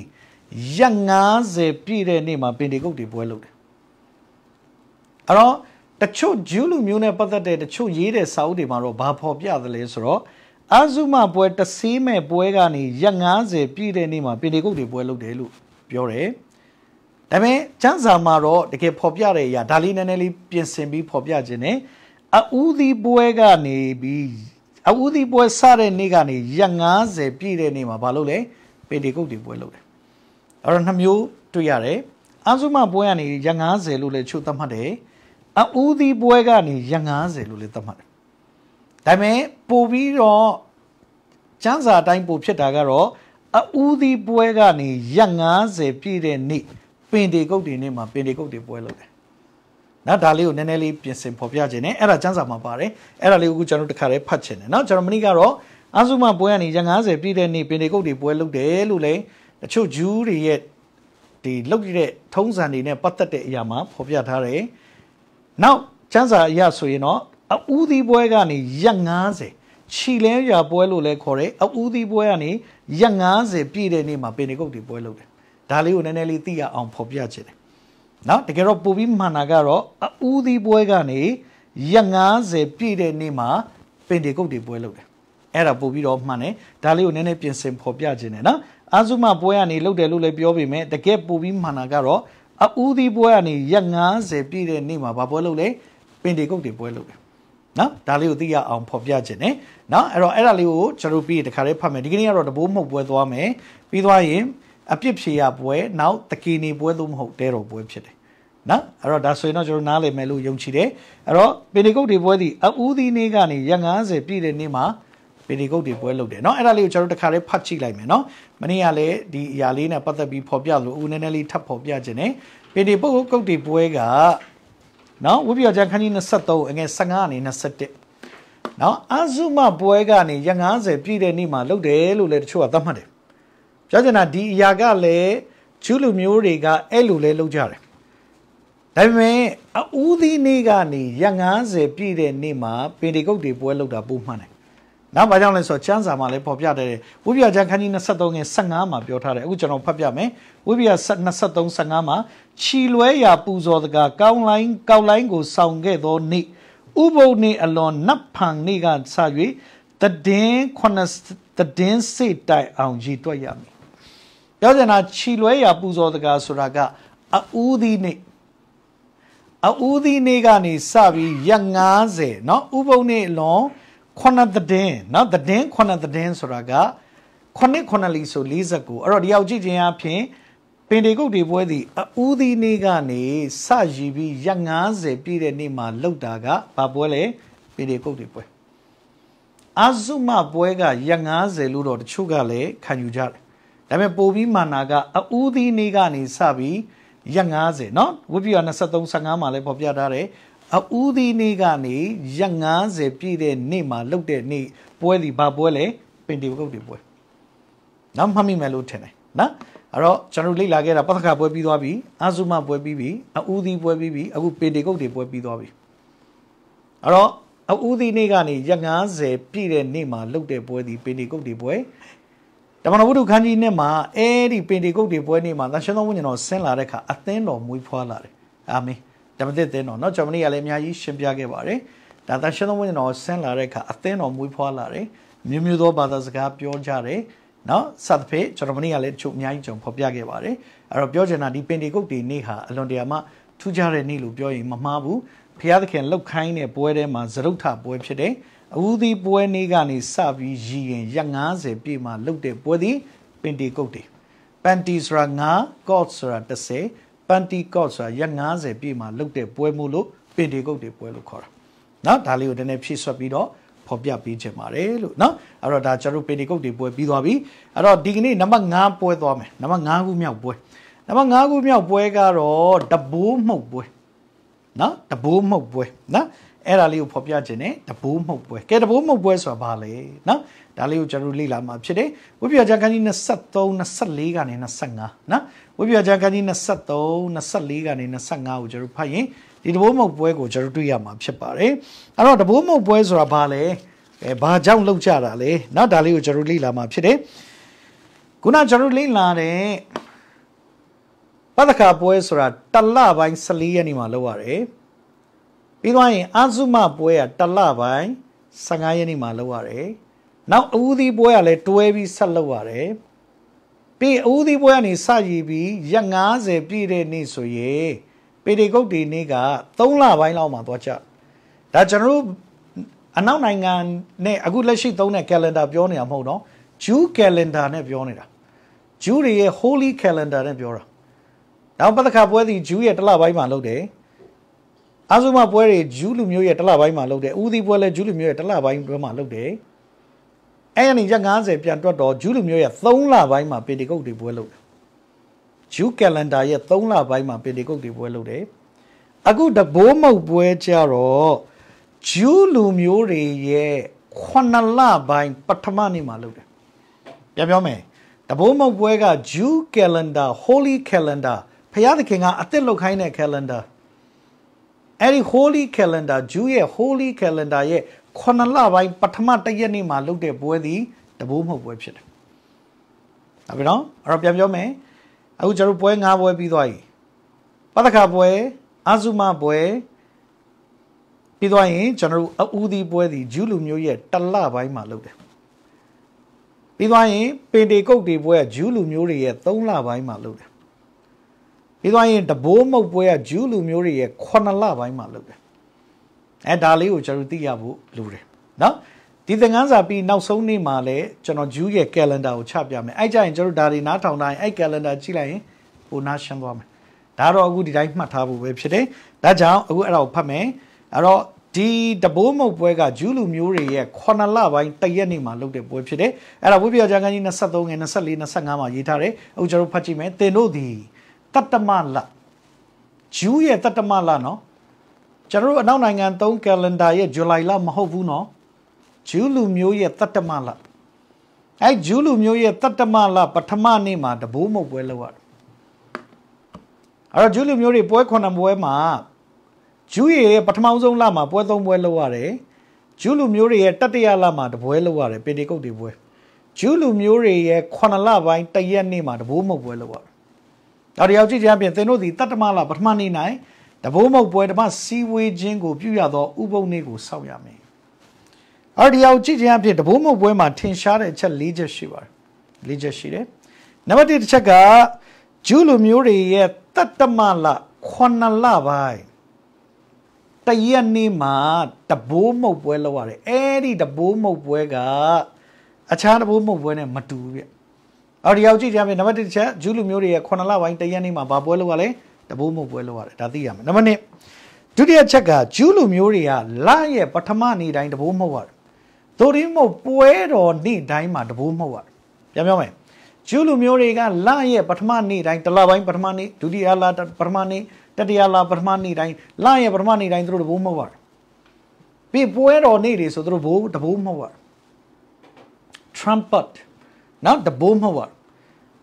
[SPEAKER 1] ရက်90ပြည့်တဲ့နေ့မှာပင်တေကုတ်တွေပွဲလုပ်တယ်အဲ့တော့တချို့ဂျူးလူမျိုးနဲ့ပတ်သက်တဲ့တချို့ရေးတဲ့စာအုပ်တွေမှာတော့ဘာဖော်ပြသလဲဆိုတော့အာဇုမပွဲတဆေးမဲ့ပွဲကနေရက်90ပြည့်တဲ့နေ့မှာပင်တေကုတ်တွေပွဲလုပ်တယ်လို့ပြောတယ်ဒါပေမဲ့ကျမ်းစာမှာတော့တကယ်ဖော်ပြတဲ့အရာဒါလေးနည်းနည်းလေးပြင်ဆင်ပြီးဖော်ပြခြင်း ਨੇ အဦးသီးပွဲကနေပြီးအဦးသီးပွဲစတဲ့နေ့ကနေရက်90ပြည့်တဲ့နေ့မှာဘာလုပ်လဲပင်တေကုတ်တွေပွဲလုပ်တယ်အဲ့တော့နှမျိုးတွေ့ရတယ်အဆုမပွဲကနေရ90လို့လည်းချုပ်သတ်မှတ်တယ်အဦးသီးပွဲကနေရ90လို့လည်းသတ်မှတ်တယ်ဒါပေမဲ့ပို့ပြီးတော့ကျန်းစာအတိုင်းပို့ဖြစ်တာကတော့အဦးသီးပွဲကနေရ90ပြည့်တဲ့နေ့ပင်တေကုတ်တွေနေ့မှာပင်တေကုတ်တွေပွဲလုပ်တယ်နော်ဒါလေးကိုနည်းနည်းလေးပြင်ဆင်ဖော်ပြခြင်းနဲ့အဲ့ဒါကျန်းစာမှာပါတယ်အဲ့ဒါလေးကိုအခုကျွန်တော်တို့တစ်ခါတည်းဖတ်ခြင်းနဲ့နော်ကျွန်တော်မနေ့ကတော့အဆုမပွဲကနေရ90ပြည့်တဲ့နေ့ပင်တေကုတ်တွေပွဲလုပ်တယ်လို့လည်းတချို့ဂျူးတွေရဲ့ဒီလောက်ရတဲ့ထုံးစံတွေနဲ့ပတ်သက်တဲ့အရာမှာဖော်ပြထားတယ်။နောက်ကျမ်းစာအရဆိုရင်တော့အဦးသီးပွဲကနေရက်90ခြီလဲရွာပွဲလို့လည်းခေါ်တယ်။အဦးသီးပွဲကနေရက်90ပြည့်တဲ့နေ့မှာပင်နေကုတ်တွေပွဲလုပ်တယ်။ဒါလေးကိုနည်းနည်းလေးသိရအောင်ဖော်ပြချင်တယ်။နော်တကယ်တော့ပိုပြီးမှန်တာကတော့အဦးသီးပွဲကနေရက်90ပြည့်တဲ့နေ့မှာပင်နေကုတ်တွေပွဲလုပ်တယ်။အဲ့ဒါပို့ပြီးတော့မှန်တယ်ဒါလေးကိုနည်းနည်းပြင်ဆင်ဖော်ပြခြင်းနဲ့နော်အာဇုမပွဲကနေလုတ်တယ်လို့လည်းပြောပေမဲ့တကယ်ပူပြီးမှန်တာကတော့အဦးသီးပွဲကနေရက်90ပြည့်တဲ့နေ့မှာဗာပွဲလုပ်လဲပင်တေကုတ်တွေပွဲလုပ်တယ်နော်ဒါလေးကိုသိရအောင်ဖော်ပြခြင်းနဲ့နော်အဲ့တော့အဲ့ဒါလေးကိုကျွန်တော်ပြီးတခါလေးဖတ်မယ်ဒီကနေ့ကတော့တဘိုးမဟုတ်ပွဲသွားမယ်ပြီးသွားရင်အပြစ်ဖြေရပွဲနောက်တကီနေပွဲသို့မဟုတ်တဲတော်ပွဲဖြစ်တယ်နော်အဲ့တော့ဒါဆိုရင်တော့ကျွန်တော်နားလည်မယ်လို့ယုံကြည်တယ်အဲ့တော့ပင်ဒီကုတ်တွေပွဲသည်အဦးသီးနေ့ကနေရက်90ပြည့်တဲ့နေ့မှာပေဒီကုတ်တွေပွဲလုပ်တယ်เนาะအဲ့ဒါလေးကိုကျွန်တော်တို့တစ်ခါလေးဖတ်ကြည့်လိုက်မယ်เนาะမနေ့ကလည်းဒီအရာလေးနဲ့ပတ်သက်ပြီးဖော်ပြလို့ဦးနည်းနည်းလေးထပ်ဖော်ပြခြင်းနဲ့ပေဒီပုတ်ကုတ်တွေပွဲကเนาะဝိပ္ပယကျမ်းခန်းကြီး23အငယ်15အနေ21เนาะအဆုမပွဲကနေရ90ပြည့်တဲ့နေ့မှာလုပ်တယ်လို့လည်းတချို့ကသတ်မှတ်တယ်ပြောချင်တာဒီအရာကလည်းကျူးလူမျိုးတွေကအဲ့လိုလဲလုပ်ကြတယ်ဒါပေမဲ့အူးသီးနေ့ကနေရ90ပြည့်တဲ့နေ့မှာပင်ဒီကုတ်တွေပွဲလုပ်တာပုံမှန်တယ်နော်ဘာကြောင့်လဲဆိုတော့ကျမ်းစာမှာလည်းပေါ်ပြတဲ့ဝိပယကျမ်းခန်းကြီး23ငယ်15မှာပြောထားတယ်အခုကျွန်တော်ဖတ်ပြမယ်ဝိပယ23 15မှာခြီလွဲရာ ပူဇော်တကာကောင်းလိုင်းကောက်လိုင်းကို ဆောင်ခဲ့သောနေ့ဥပုပ်နေ့အလွန်နတ်ဖန်နေ့ကစ၍တဒင်းခုနှစ်တဒင်းစိတ်တိုင်အောင်ရည်တွက်ရမယ်ပြောချင်တာခြီလွဲရာ ပူဇော်တကာဆိုတာကအူးသီးနေ့အူးသီးနေ့ကနေစပြီးရက်90เนาะဥပုပ်နေ့အလွန်ခုနှစ်သတင်းနော်သတင်းခုနှစ်သတင်းဆိုတာကခုနှစ်ခုနှစ်လီဆို49အဲ့တော့ဒီရောက်ကြည့်ခြင်းအပြင်ပင်တေကုတ်တွေပွဲသည်အူးဒီနေ့ကနေစရည်ပြီးရက်90ပြည့်တဲ့နေ့မှာလောက်တာကဘာပွဲလဲပင်တေကုတ်တွေပွဲအာဇုမပွဲကရက်90လို့တော့တချို့ကလည်းခံယူကြတယ်ဒါပေမဲ့ပိုပြီးမာနာကအူးဒီနေ့ကနေစပြီးရက်90เนาะဝိပ္ပယ23 25မှာလည်းပေါ်ပြထားတယ်အဦးသီးနေ့ကနေရက်90ပြည့်တဲ့နေ့မှာလှုပ်တဲ့နေ့ပွဲဒီဘာပွဲလဲပင်တီကုတ်တွေပွဲနော်မှတ်မိမယ်လို့ထင်တယ်နော်အဲ့တော့ကျွန်တော်လေ့လာခဲ့တာပသခပွဲပြီးသွားပြီအာဇုမပွဲပြီးပြီအဦးသီးပွဲပြီးပြီအခုပင်တီကုတ်တွေပွဲပြီးသွားပြီအဲ့တော့အဦးသီးနေ့ကနေရက်90ပြည့်တဲ့နေ့မှာလှုပ်တဲ့ပွဲဒီပင်တီကုတ်တွေပွဲတမန်တော်ဝုဒ္ဓခန်းကြီးနဲ့မှာအဲဒီပင်တီကုတ်တွေပွဲနေ့မှာသရှင်သောဝိညာဉ်တော်ဆင်းလာတဲ့အခါအသင်းတော်မွေးဖွားလာတယ်အာမင်ဓမ္မသစ်သင်းတော်เนาะဂျာမနီကလည်းအများကြီးရှင်းပြခဲ့ပါတယ်ဒါသရှင်သောဝိညာဉ်တော်ဆင်းလာတဲ့အခါအသင်းတော်မွေးဖွားလာတယ်မျိုးမျိုးသောဘာသာစကားပြောကြတယ်เนาะစသဖြင့်ဂျာမနီကလည်းအချို့အများကြီးကျွန်တော်ဖော်ပြခဲ့ပါတယ်အဲ့တော့ပြောချင်တာဒီပင်တေကုတ်ဒီနေ့ဟာအလွန်တရာမှထူးခြားတဲ့နေ့လို့ပြောရင်မမှားဘူးဖျားသခင်လှုပ်ခိုင်းတဲ့ပွဲထဲမှာသရုတ်ထပွဲဖြစ်တယ်အူဒီပွဲနေ့ကနေစပြီးရည်ရင်ရက်90ပြည့်မှာလှုပ်တဲ့ပွဲသည်ပင်တေကုတ်ဒီပန်တီဆိုတာ9ကော့ဆိုတာ10ပန်တီကော့ဆိုတာရက်90ပြည့်မှာလုပ်တဲ့ပွဲမှုလို့ပင်ဒီကုတ်တွေပွဲလို့ခေါ်တာနော်ဒါလေးကိုဒီနေ့ဖြည့်ဆွတ်ပြီးတော့ဖော်ပြပေးချင်ပါတယ်လို့နော်အဲ့တော့ဒါကျွန်တော်ပင်ဒီကုတ်တွေပွဲပြီးသွားပြီအဲ့တော့ဒီကနေ့နံပါတ်9ပွဲသွားမယ်နံပါတ်9ခုမြောက်ပွဲနံပါတ်9ခုမြောက်ပွဲကတော့တဘိုးမှုတ်ပွဲနော်တဘိုးမှုတ်ပွဲနော်အဲ့ဒါလေးကိုဖော်ပြခြင်းနဲ့တဘိုးမှုတ်ပွဲကဲတဘိုးမှုတ်ပွဲဆိုတာဘာလဲနော်ဒါလေးကိုကျွန်တော်လေ့လာမှာဖြစ်တယ်ဝိပယကျမ်းခန်းကြီး23 24ကနေ25နော်ဝိပယကျမ်းခန်းကြီး23 24ကနေ25ကိုကျွန်တော်ဖတ်ရင်ဒီတဘိုးမုတ်ပွဲကိုကျွန်တော်တွေ့ရမှာဖြစ်ပါတယ်အဲ့တော့တဘိုးမုတ်ပွဲဆိုတာဘာလဲအဲဘာကြောင့်လောက်ကြတာလဲနော်ဒါလေးကိုကျွန်တော်လေ့လာမှာဖြစ်တယ်ခုနကျွန်တော်လေ့လာတဲ့ပဒခါပွဲဆိုတာတလပိုင်း14ရက်နေ့မှာလုပ်ရတယ်ပြီးသွားရင်အာဇုမပွဲကတလပိုင်း15ရက်နေ့မှာလုပ်ရတယ်နောက်အဦးသီးပွဲကလည်းတွဲပြီးဆက်လုပ်ရတယ်ပြီးအဦးသီးပွဲကနေစရည်ပြီးရက်90ပြည့်တဲ့နေ့ဆိုရင်ပေတေကုတ်ဒီနေ့က3လပိုင်းလောက်မှသွားကြဒါကျွန်တော်တို့အနောက်နိုင်ငံနဲ့အခုလက်ရှိသုံးတဲ့ calendar ပြောနေတာမဟုတ်တော့ Jew calendar နဲ့ပြောနေတာ Jew တွေရဲ့ holy calendar နဲ့ပြောတာနောက်ပသခပွဲသည် Jew ရဲ့တလပိုင်းမှာလုပ်တယ်အာဇုမပွဲတွေ Jew လူမျိုးရဲ့တလပိုင်းမှာလုပ်တယ်ဦးသီးပွဲလည်း Jew လူမျိုးရဲ့တလပိုင်းပွဲမှာလုပ်တယ်အဲ့ကနေရက်90ပြန်တွက်တော့ဂျူးလူမျိုးရဲ့3လပိုင်းမှာပေတေကုတ်တွေပွဲလုပ်တယ်ဂျူးကယ်လန်ဒါရဲ့3လပိုင်းမှာပေတေကုတ်တွေပွဲလုပ်တယ်အခုတဘိုးမုတ်ပွဲကြတော့ဂျူးလူမျိုးတွေရဲ့9လပိုင်းပထမနေ့မှာလုပ်တယ်ပြန်ပြောမယ်တဘိုးမုတ်ပွဲကဂျူးကယ်လန်ဒါ Holy Calendar ဘုရားသခင်ကအသက်လုပ်ခိုင်းတဲ့ calendar အဲ့ဒီ holy calendar ဂျူးရဲ့ holy calendar ရဲ့9လပိုင်းပထမတရက်နေ့မှာလုပ်တဲ့ပွဲသည်တဘိုးမဟုတ်ပွဲဖြစ်တယ်။ဟုတ်ပြီနော်။အဲ့တော့ပြန်ပြောမယ်။အခုကျွန်တော်ပွဲ9ပွဲပြီးသွားပြီ။ပသခပွဲအာဇုမပွဲပြီးသွားရင်ကျွန်တော်အူဒီပွဲသည်ဂျူးလူမျိုးရဲ့တလပိုင်းမှာလုပ်တယ်။ပြီးသွားရင်ပင်တေကုတ်တေပွဲကဂျူးလူမျိုးတွေရဲ့3လပိုင်းမှာလုပ်တယ်။ပြီးသွားရင်တဘိုးမုတ်ပွဲကဂျူးလူမျိုးတွေရဲ့9လပိုင်းမှာလုပ်တယ်အဲဒါလေးကိုကျွန်တော်သိရဖို့လိုတယ်နော်ဒီသင်ခန်းစာပြီးနောက်ဆုံးနေ့မှာလည်းကျွန်တော် Jew ရဲ့ calendar ကိုချပြမယ်အဲ့ကြရင်ကျွန်တော်ဒါတွေနားထောင်တိုင်းအဲ့ calendar ကြည့်လိုက်ရင်ပိုနားရှင်းသွားမယ်ဒါတော့အခုဒီတိုင်းမှတ်ထားဖို့ပဲဖြစ်တယ်ဒါကြောင့်အခုအဲ့ဒါကိုဖတ်မယ်အဲ့တော့ဒီတဘိုးမုတ်ပွဲကဂျူးလူမျိုးတွေရဲ့9လပိုင်းတရက်နေ့မှာလုပ်တဲ့ပွဲဖြစ်တယ်အဲ့ဒါဝိပယကျမ်းခန်းကြီး23ငယ်24 25မှာရေးထားတယ်အခုကျွန်တော်ဖတ်ကြည့်မယ်သင်တို့ဒီတတ္တမလဂျူးရဲ့တတ္တမလနော်ကျွန်တော်တို့အနောက်နိုင်ငံ3 calendar ရဲ့ July လမဟုတ်ဘူးနော်ဂျူးလူမျိုးရဲ့တတ္တမလအဲဂျူးလူမျိုးရဲ့တတ္တမလပထမနေ့မှာတဘိုးမုတ်ပွဲလောက်ရတယ်အဲ့တော့ဂျူးလူမျိုးတွေပွဲခုနှစ်ပွဲမှာဂျူးရဲ့ပထမဆုံးလမှာပွဲသုံးပွဲလောက်ရတယ်ဂျူးလူမျိုးတွေရဲ့တတိယလမှာတပွဲလောက်ရတယ်ပေတေကုတ်တွေပွဲဂျူးလူမျိုးတွေရဲ့ခုနှစ်လပိုင်းတရက်နေ့မှာတဘိုးမုတ်ပွဲလောက်ရတယ်။ဒါတယောက်ကြည့်ကြပြန်သင်တို့ဒီတတ္တမလပထမနေ့နိုင်တဘိုးမုတ်ပွဲဓမ္မစီဝေခြင်းကိုပြုရသောဥပုံနေ့ကိုဆောက်ရမယ်။အဲဒီအောင်ကြည့်ခြင်းအဖြစ်တဘိုးမုတ်ပွဲမှာထင်ရှားတဲ့အချက်၄ချက်ရှိပါတယ်။၄ချက်ရှိတယ်။နံပါတ်၁တစ်ချက်ကဂျူးလူမျိုးတွေရဲ့တတ္တမလ9လပိုင်းတရက်နေ့မှာတဘိုးမုတ်ပွဲလုပ်ရတယ်။အဲဒီတဘိုးမုတ်ပွဲကအခြားတဘိုးမုတ်ပွဲနဲ့မတူဘူးပြ။အော်ဒီအောင်ကြည့်ခြင်းအဖြစ်နံပါတ်၁တစ်ချက်ဂျူးလူမျိုးတွေရဲ့9လပိုင်းတရက်နေ့မှာဘာပွဲလုပ်ရလဲ။တဘိုးမဟုတ်ပွဲလောက်ရတယ်ဒါသိရမယ်နံပါတ်1ဒုတိယချက်ကဂျူးလူမျိုးတွေကလရဲ့ပထမနေ့တိုင်းတဘိုးမဟုတ်ရတယ်သို့ရင်းမဟုတ်ပွဲတော်နေ့တိုင်းမှာတဘိုးမဟုတ်ရတယ်ပြန်ပြောမယ်ဂျူးလူမျိုးတွေကလရဲ့ပထမနေ့တိုင်းတလပိုင်းပထမနေ့ဒုတိယလပထမနေ့တတိယလပထမနေ့တိုင်းလရဲ့ပထမနေ့တိုင်းသူတို့တဘိုးမဟုတ်ရတယ်ပြီးပွဲတော်နေ့တွေဆိုသူတို့ဘိုးတဘိုးမဟုတ်ရတယ် trumpet နော်တဘိုးမဟုတ်ရတယ်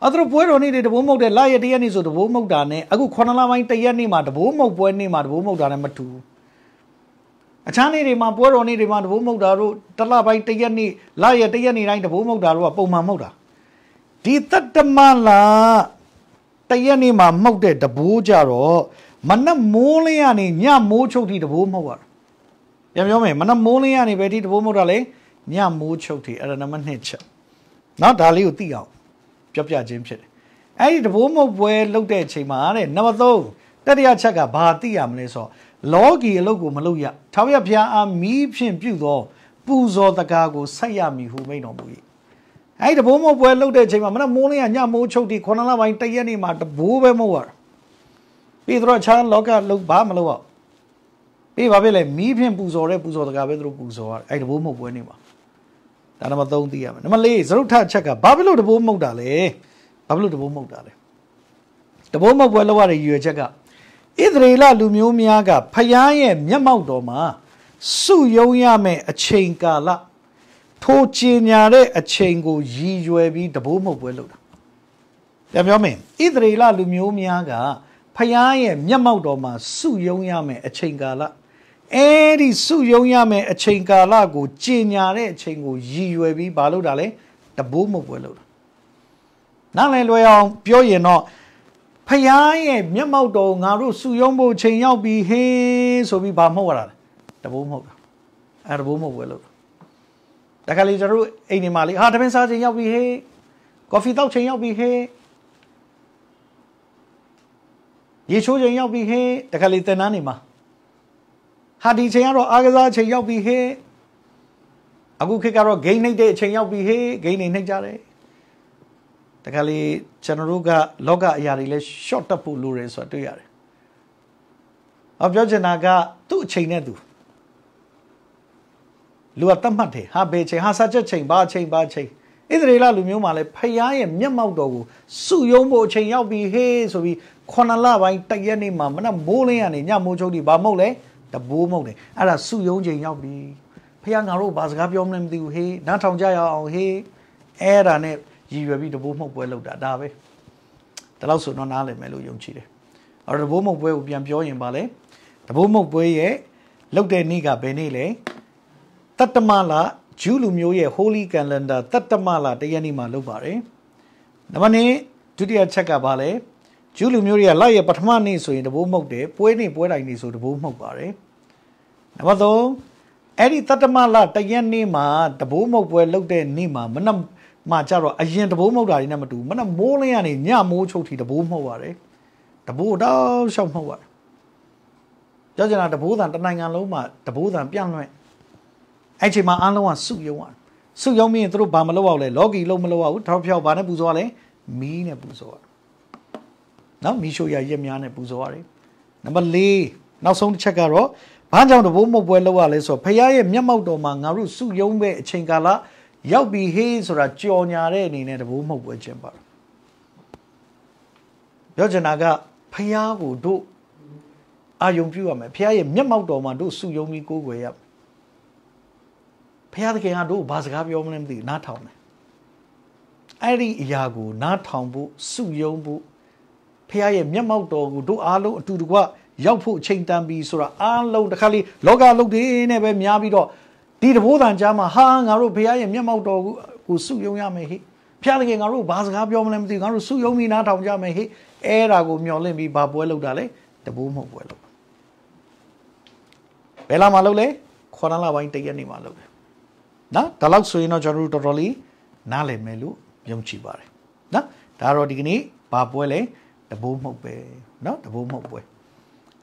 [SPEAKER 1] အဲ့တော့ပွဲတော်နေ့တွေတဘိုးမုတ်တဲ့လရတရက်နေ့ဆိုတဘိုးမုတ်တာနဲ့အခု9လပိုင်းတရက်နေ့မှာတဘိုးမုတ်ပွဲနေ့မှာတဘိုးမုတ်တာနဲ့မတူဘူးအခြားနေ့တွေမှာပွဲတော်နေ့တွေမှာတဘိုးမုတ်တာတို့တလပိုင်းတရက်နေ့လရတရက်နေ့တိုင်းတဘိုးမုတ်တာတို့ကပုံမှန်မုတ်တာဒီတတ္တမလာတရက်နေ့မှာမုတ်တဲ့တဘိုးကြတော့မနှမိုးလေးကနေညမိုးချုပ်ထိတဘိုးမုတ်ရတာပြန်ပြောမယ်မနှမိုးလေးကနေပဲဒီတဘိုးမုတ်တာလေညမိုးချုပ်ထိအဲ့ဒါနံပါတ်2ချက်နော်ဒါလေးကိုသိအောင်ပြောပြခြင်းဖြစ်တယ်အဲ့ဒီတဘိုးမုတ်ပွဲလုတ်တဲ့အချိန်မှာတဲ့နံပါတ်3တတိယချက်ကဘာသိရမလဲဆိုတော့လောကီအလုတ်ကိုမလုတ်ရထာဝရဘုရားအားမီးဖြင့်ပြုသောပူဇော်တကားကိုဆက်ရမည်ဟုမိန့်တော်မူ၏အဲ့ဒီတဘိုးမုတ်ပွဲလုတ်တဲ့အချိန်မှာမနက်မိုးလင်းကညမိုးချုပ်တိ9လပိုင်းတရက်နေ့မှာတဘိုးပဲမဟုတ်ရပြီးတော့ခြားလောကလုတ်ဘာမလုတ်ရပြီးဘာဖြစ်လဲမီးဖြင့်ပူဇော်တဲ့ပူဇော်တကားပဲသူတို့ပူဇော်ရအဲ့ဒီတဘိုးမုတ်ပွဲနေ့မှာဒါနံပါတ်3သိရမယ်နံပါတ်4သရုတ်ထအချက်ကဘာဖြစ်လို့တဘိုးမှုတ်တာလဲဘာဖြစ်လို့တဘိုးမှုတ်တာလဲတဘိုးမှုတ်ပွဲလောက်ရတဲ့ရည်ရွယ်ချက်ကဣသရေလလူမျိုးများကဖျားရဲ့မျက်မှောက်တော်မှာစုယုံရမယ့်အချိန်ကာလ ထိုချင်ညာတဲ့အချိန်ကိုရည်ရွယ်ပြီးတဘိုးမှုတ်ပွဲလုပ်တာပြန်ပြောမယ်ဣသရေလလူမျိုးများကဖျားရဲ့မျက်မှောက်တော်မှာစုယုံရမယ့်အချိန်ကာလအဲဒီစုယုံရမယ်အချိန်ကာလကိုကြင်ညာတဲ့အချိန်ကိုရည်ရွယ်ပြီးဘာလို့တာလဲတပိုးမပွဲလို့တာနားလည်လွယ်အောင်ပြောရင်တော့ဖယားရဲ့မျက်မှောက်တော်ငါတို့စုယုံဖို့ချိန်ရောက်ပြီဟေးဆိုပြီးဘာမဟုတ်ရတာလဲတပိုးမဟုတ်တာအဲတပိုးမဟုတ်ပွဲလို့တာဒါကလေးကျွန်တော်တို့အိမ်နေမှာလေဟာတပင်းစားချိန်ရောက်ပြီဟေးကော်ဖီတောက်ချိန်ရောက်ပြီဟေးရေချိုးချိန်ရောက်ပြီဟေးဒါကလေးတင်နန်းနေမှာဟာဒီချိန်ကတော့အားကစားချိန်ရောက်ပြီဟဲ့အခုခေတ်ကတော့ဂိမ်းနှိပ်တဲ့အချိန်ရောက်ပြီဟဲ့ဂိမ်းတွေနှိပ်ကြတယ်တခါလေကျွန်တော်တို့ကလောကအရာတွေလဲ short တက်ဖို့လိုတယ်ဆိုတာတွေ့ရတယ်။အော်ပြောချင်တာကသူ့အချိန်နဲ့သူလူကတတ်မှတ်တယ်ဟာဘယ်ချိန်ဟာစကြက်ချိန်ဘာချိန်ဘာချိန်ဣသရေလလူမျိုးမှာလဲဖျားရဲ့မျက်မှောက်တော်ကိုစုယုံဖို့အချိန်ရောက်ပြီဟေးဆိုပြီးခொနလပိုင်းတရက်နေ့မှာမနက်မိုးလင်းရနေညမိုးချုပ်ဒီဘာမဟုတ်လဲ။တဘိုးမုံတယ်အဲ့ဒါစုယုံချိန်ရောက်ပြီဖះငါတို့ဘာစကားပြောမလဲမသိဘူးဟေးနားထောင်ကြရအောင်ဟေးအဲ့ဒါနဲ့ရည်ရွယ်ပြီးတဘိုးမှုတ်ပွဲလုပ်တာဒါပဲဒါလို့ဆိုတော့နားလည်မယ်လို့ယုံကြည်တယ်အော်တဘိုးမှုတ်ပွဲကိုပြန်ပြောရင်ပါလေတဘိုးမှုတ်ပွဲရဲ့လုပ်တဲ့နေ့ကဘယ်နေ့လဲတတ္တမလဂျူးလူမျိုးရဲ့ Holy Calendar တတ္တမလတရက်နေ့မှာလုပ်ပါတယ်နံပါတ်1ဒုတိယချက်ကပါလေဂျူးလူမျိုးတွေကလရဲ့ပထမနေ့ဆိုရင်တဘိုးမှုတ်တယ်ပွဲနေ့ပွဲတိုင်းနေ့ဆိုတဘိုးမှုတ်ပါတယ်နံပါတ်3အဲ့ဒီတတမလတရက်နေ့မှာတဘိုးမှုတ်ပွဲလုပ်တဲ့နေ့မှာမနက်မှကြတော့အရင်တဘိုးမှုတ်တာတွေနဲ့မတူဘူးမနက်မိုးလင်းကနေညမိုးချုပ်ထိတဘိုးမှုတ်ပါတယ်တဘိုးတော့ရှောက်မှုတ်ပါတယ်ကြောက်ကြတာတဘိုးသံတနိုင်ငံလုံးမှာတဘိုးသံပြန့်လွင့်အဲ့ချိန်မှာအားလုံးကစုယုံရတယ်စုယုံပြီးရင်သူတို့ဘာမလုပ်အောင်လဲလော်ဂီလုံးမလုပ်အောင်ထောက်ဖြောက်ဘာနဲ့ပူဇော်ရလဲမီးနဲ့ပူဇော်ရနော်မီရှိုရရက်များနဲ့ပူဇော်ရတယ်နံပါတ်၄နောက်ဆုံးတစ်ချက်ကတော့ဘာကြောင့်တဘိုးမုတ်ပွဲလောက်ရလဲဆိုတော့ဖခင်ရဲ့မျက်မှောက်တော်မှာငါတို့စုယုံမဲ့အချိန်ကာလရောက်ပြီဟေးဆိုတာကြော်ညာတဲ့အနေနဲ့တဘိုးမုတ်ပွဲကျင်းပါပြောချင်တာကဖခင်ကိုတို့အာယုံပြုရမယ်ဖခင်ရဲ့မျက်မှောက်တော်မှာတို့စုယုံပြီးကိုးကွယ်ရမယ်ဖခင်သခင်ကတို့ဘာစကားပြောမလဲမသိဘူးနားထောင်တယ်အဲ့ဒီအရာကိုနားထောင်ဖို့စုယုံဖို့ဖခင်ရဲ့မျက်မှောက်တော်ကိုတို့အားလုံးအတူတကွရောက်ဖို့ချိန်တန်ပြီဆိုတာအားလုံးတစ်ခါလေးလောကလုတ်တွေနဲ့ပဲများပြီးတော့ဒီတဘိုးတန်ကြားမှာဟာငါတို့ဖခင်ရဲ့မျက်မှောက်တော်ကိုကိုစုယုံရမယ်ဟိဖခင်တကယ်ငါတို့ဘာစကားပြောမလဲမသိဘူးငါတို့စုယုံပြီးနားထောင်ကြမယ်ဟိအဲ့ဒါကိုမျှော်လင့်ပြီးဘာပွဲလုပ်တာလဲတဘိုးမဟုတ်ပွဲလုပ်ဘယ်လာမှာလုပ်လဲခေါ်တန်းလာပိုင်းတရက်နေမှာလုပ်တယ်နော်ဒါလောက်ဆိုရင်တော့ကျွန်တော်တို့တော်တော်လေးနားလည်မယ်လို့ယုံကြည်ပါတယ်နော်ဒါတော့ဒီကနေ့ဘာပွဲလဲတဘိုးမှုတ်ပဲเนาะတဘိုးမှုတ်ပွဲ